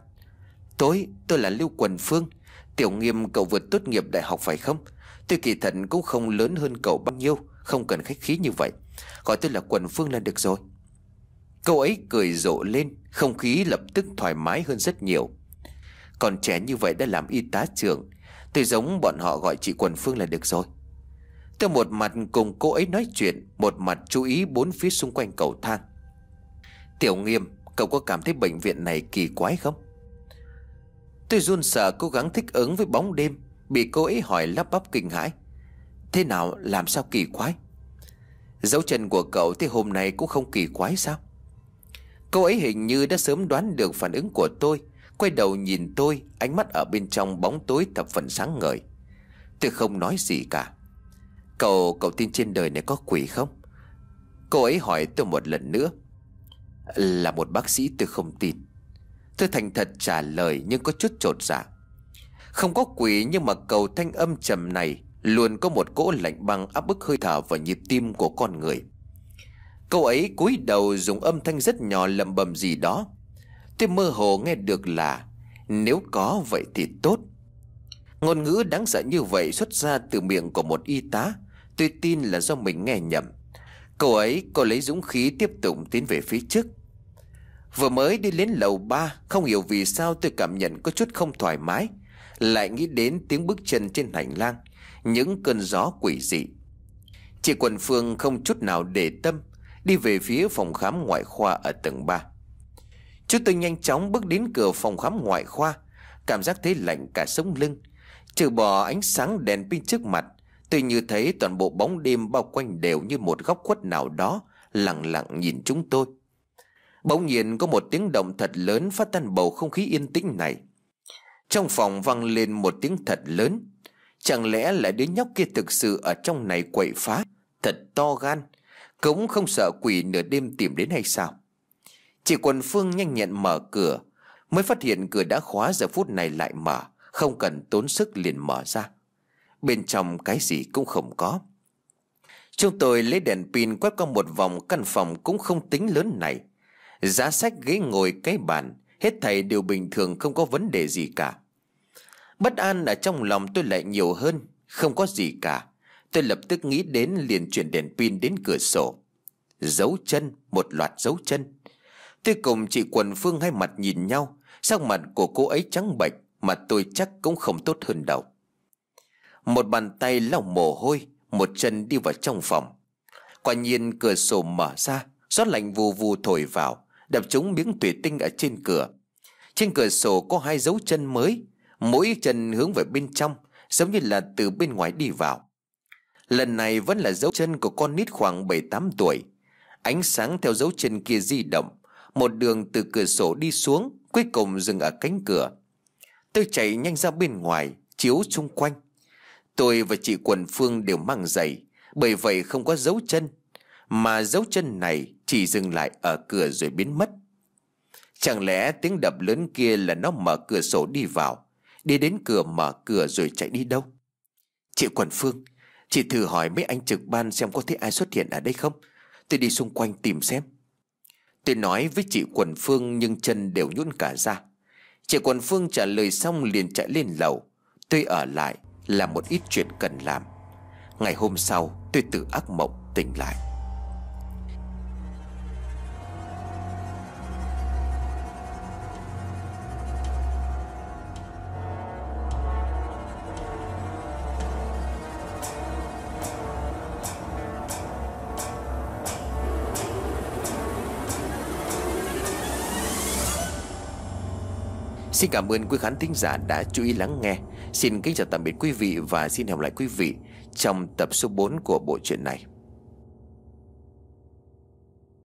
Tôi, tôi là Lưu Quần Phương Tiểu nghiêm cậu vừa tốt nghiệp đại học phải không Tôi kỳ thật cũng không lớn hơn cậu bao nhiêu Không cần khách khí như vậy Gọi tôi là Quần Phương là được rồi Cậu ấy cười rộ lên Không khí lập tức thoải mái hơn rất nhiều Còn trẻ như vậy đã làm y tá trưởng Tôi giống bọn họ gọi chị Quần Phương là được rồi Tôi một mặt cùng cô ấy nói chuyện Một mặt chú ý bốn phía xung quanh cầu thang Tiểu nghiêm Cậu có cảm thấy bệnh viện này kỳ quái không Tôi run sợ cố gắng thích ứng với bóng đêm Bị cô ấy hỏi lắp bắp kinh hãi Thế nào làm sao kỳ quái Dấu chân của cậu thế hôm nay cũng không kỳ quái sao Cô ấy hình như đã sớm đoán được phản ứng của tôi Quay đầu nhìn tôi Ánh mắt ở bên trong bóng tối thập phần sáng ngời Tôi không nói gì cả Cậu, cậu tin trên đời này có quỷ không? Cô ấy hỏi tôi một lần nữa Là một bác sĩ tôi không tin Tôi thành thật trả lời nhưng có chút trột dạ Không có quỷ nhưng mà cầu thanh âm trầm này Luôn có một cỗ lạnh băng áp bức hơi thở và nhịp tim của con người Câu ấy cúi đầu dùng âm thanh rất nhỏ lầm bầm gì đó Tôi mơ hồ nghe được là Nếu có vậy thì tốt Ngôn ngữ đáng sợ như vậy xuất ra từ miệng của một y tá Tôi tin là do mình nghe nhầm Cậu ấy có lấy dũng khí tiếp tục tiến về phía trước Vừa mới đi đến lầu ba Không hiểu vì sao tôi cảm nhận có chút không thoải mái Lại nghĩ đến tiếng bước chân trên hành lang Những cơn gió quỷ dị Chị Quần Phương không chút nào để tâm Đi về phía phòng khám ngoại khoa ở tầng 3 chú tôi nhanh chóng bước đến cửa phòng khám ngoại khoa Cảm giác thấy lạnh cả sống lưng Trừ bỏ ánh sáng đèn pin trước mặt Tôi như thấy toàn bộ bóng đêm bao quanh đều như một góc khuất nào đó Lặng lặng nhìn chúng tôi Bỗng nhiên có một tiếng động thật lớn phát tan bầu không khí yên tĩnh này Trong phòng vang lên một tiếng thật lớn Chẳng lẽ là đứa nhóc kia thực sự ở trong này quậy phá Thật to gan Cũng không sợ quỷ nửa đêm tìm đến hay sao Chỉ quần Phương nhanh nhẹn mở cửa Mới phát hiện cửa đã khóa giờ phút này lại mở Không cần tốn sức liền mở ra Bên trong cái gì cũng không có Chúng tôi lấy đèn pin quét qua một vòng căn phòng cũng không tính lớn này giá sách ghế ngồi cái bàn, hết thầy đều bình thường không có vấn đề gì cả. Bất an ở trong lòng tôi lại nhiều hơn, không có gì cả. Tôi lập tức nghĩ đến liền chuyển đèn pin đến cửa sổ. Dấu chân, một loạt dấu chân. Tôi cùng chị Quần Phương hai mặt nhìn nhau, sắc mặt của cô ấy trắng bệch mà tôi chắc cũng không tốt hơn đâu. Một bàn tay lau mồ hôi, một chân đi vào trong phòng. Quả nhiên cửa sổ mở ra, gió lạnh vù vù thổi vào, đập trúng miếng thủy tinh ở trên cửa. Trên cửa sổ có hai dấu chân mới, mỗi chân hướng về bên trong, giống như là từ bên ngoài đi vào. Lần này vẫn là dấu chân của con nít khoảng bảy tám tuổi. Ánh sáng theo dấu chân kia di động, một đường từ cửa sổ đi xuống, cuối cùng dừng ở cánh cửa. Tôi chạy nhanh ra bên ngoài, chiếu xung quanh. Tôi và chị Quần Phương đều mang giày, bởi vậy không có dấu chân. Mà dấu chân này chỉ dừng lại ở cửa rồi biến mất. Chẳng lẽ tiếng đập lớn kia là nó mở cửa sổ đi vào, đi đến cửa mở cửa rồi chạy đi đâu? Chị Quần Phương, chị thử hỏi mấy anh trực ban xem có thấy ai xuất hiện ở đây không? Tôi đi xung quanh tìm xem. Tôi nói với chị Quần Phương nhưng chân đều nhũn cả ra. Chị Quần Phương trả lời xong liền chạy lên lầu. Tôi ở lại làm một ít chuyện cần làm. Ngày hôm sau tôi tự ác mộng tỉnh lại. Xin cảm ơn quý khán thính giả đã chú ý lắng nghe Xin kính chào tạm biệt quý vị và xin hẹn lại quý vị Trong tập số 4 của bộ truyện này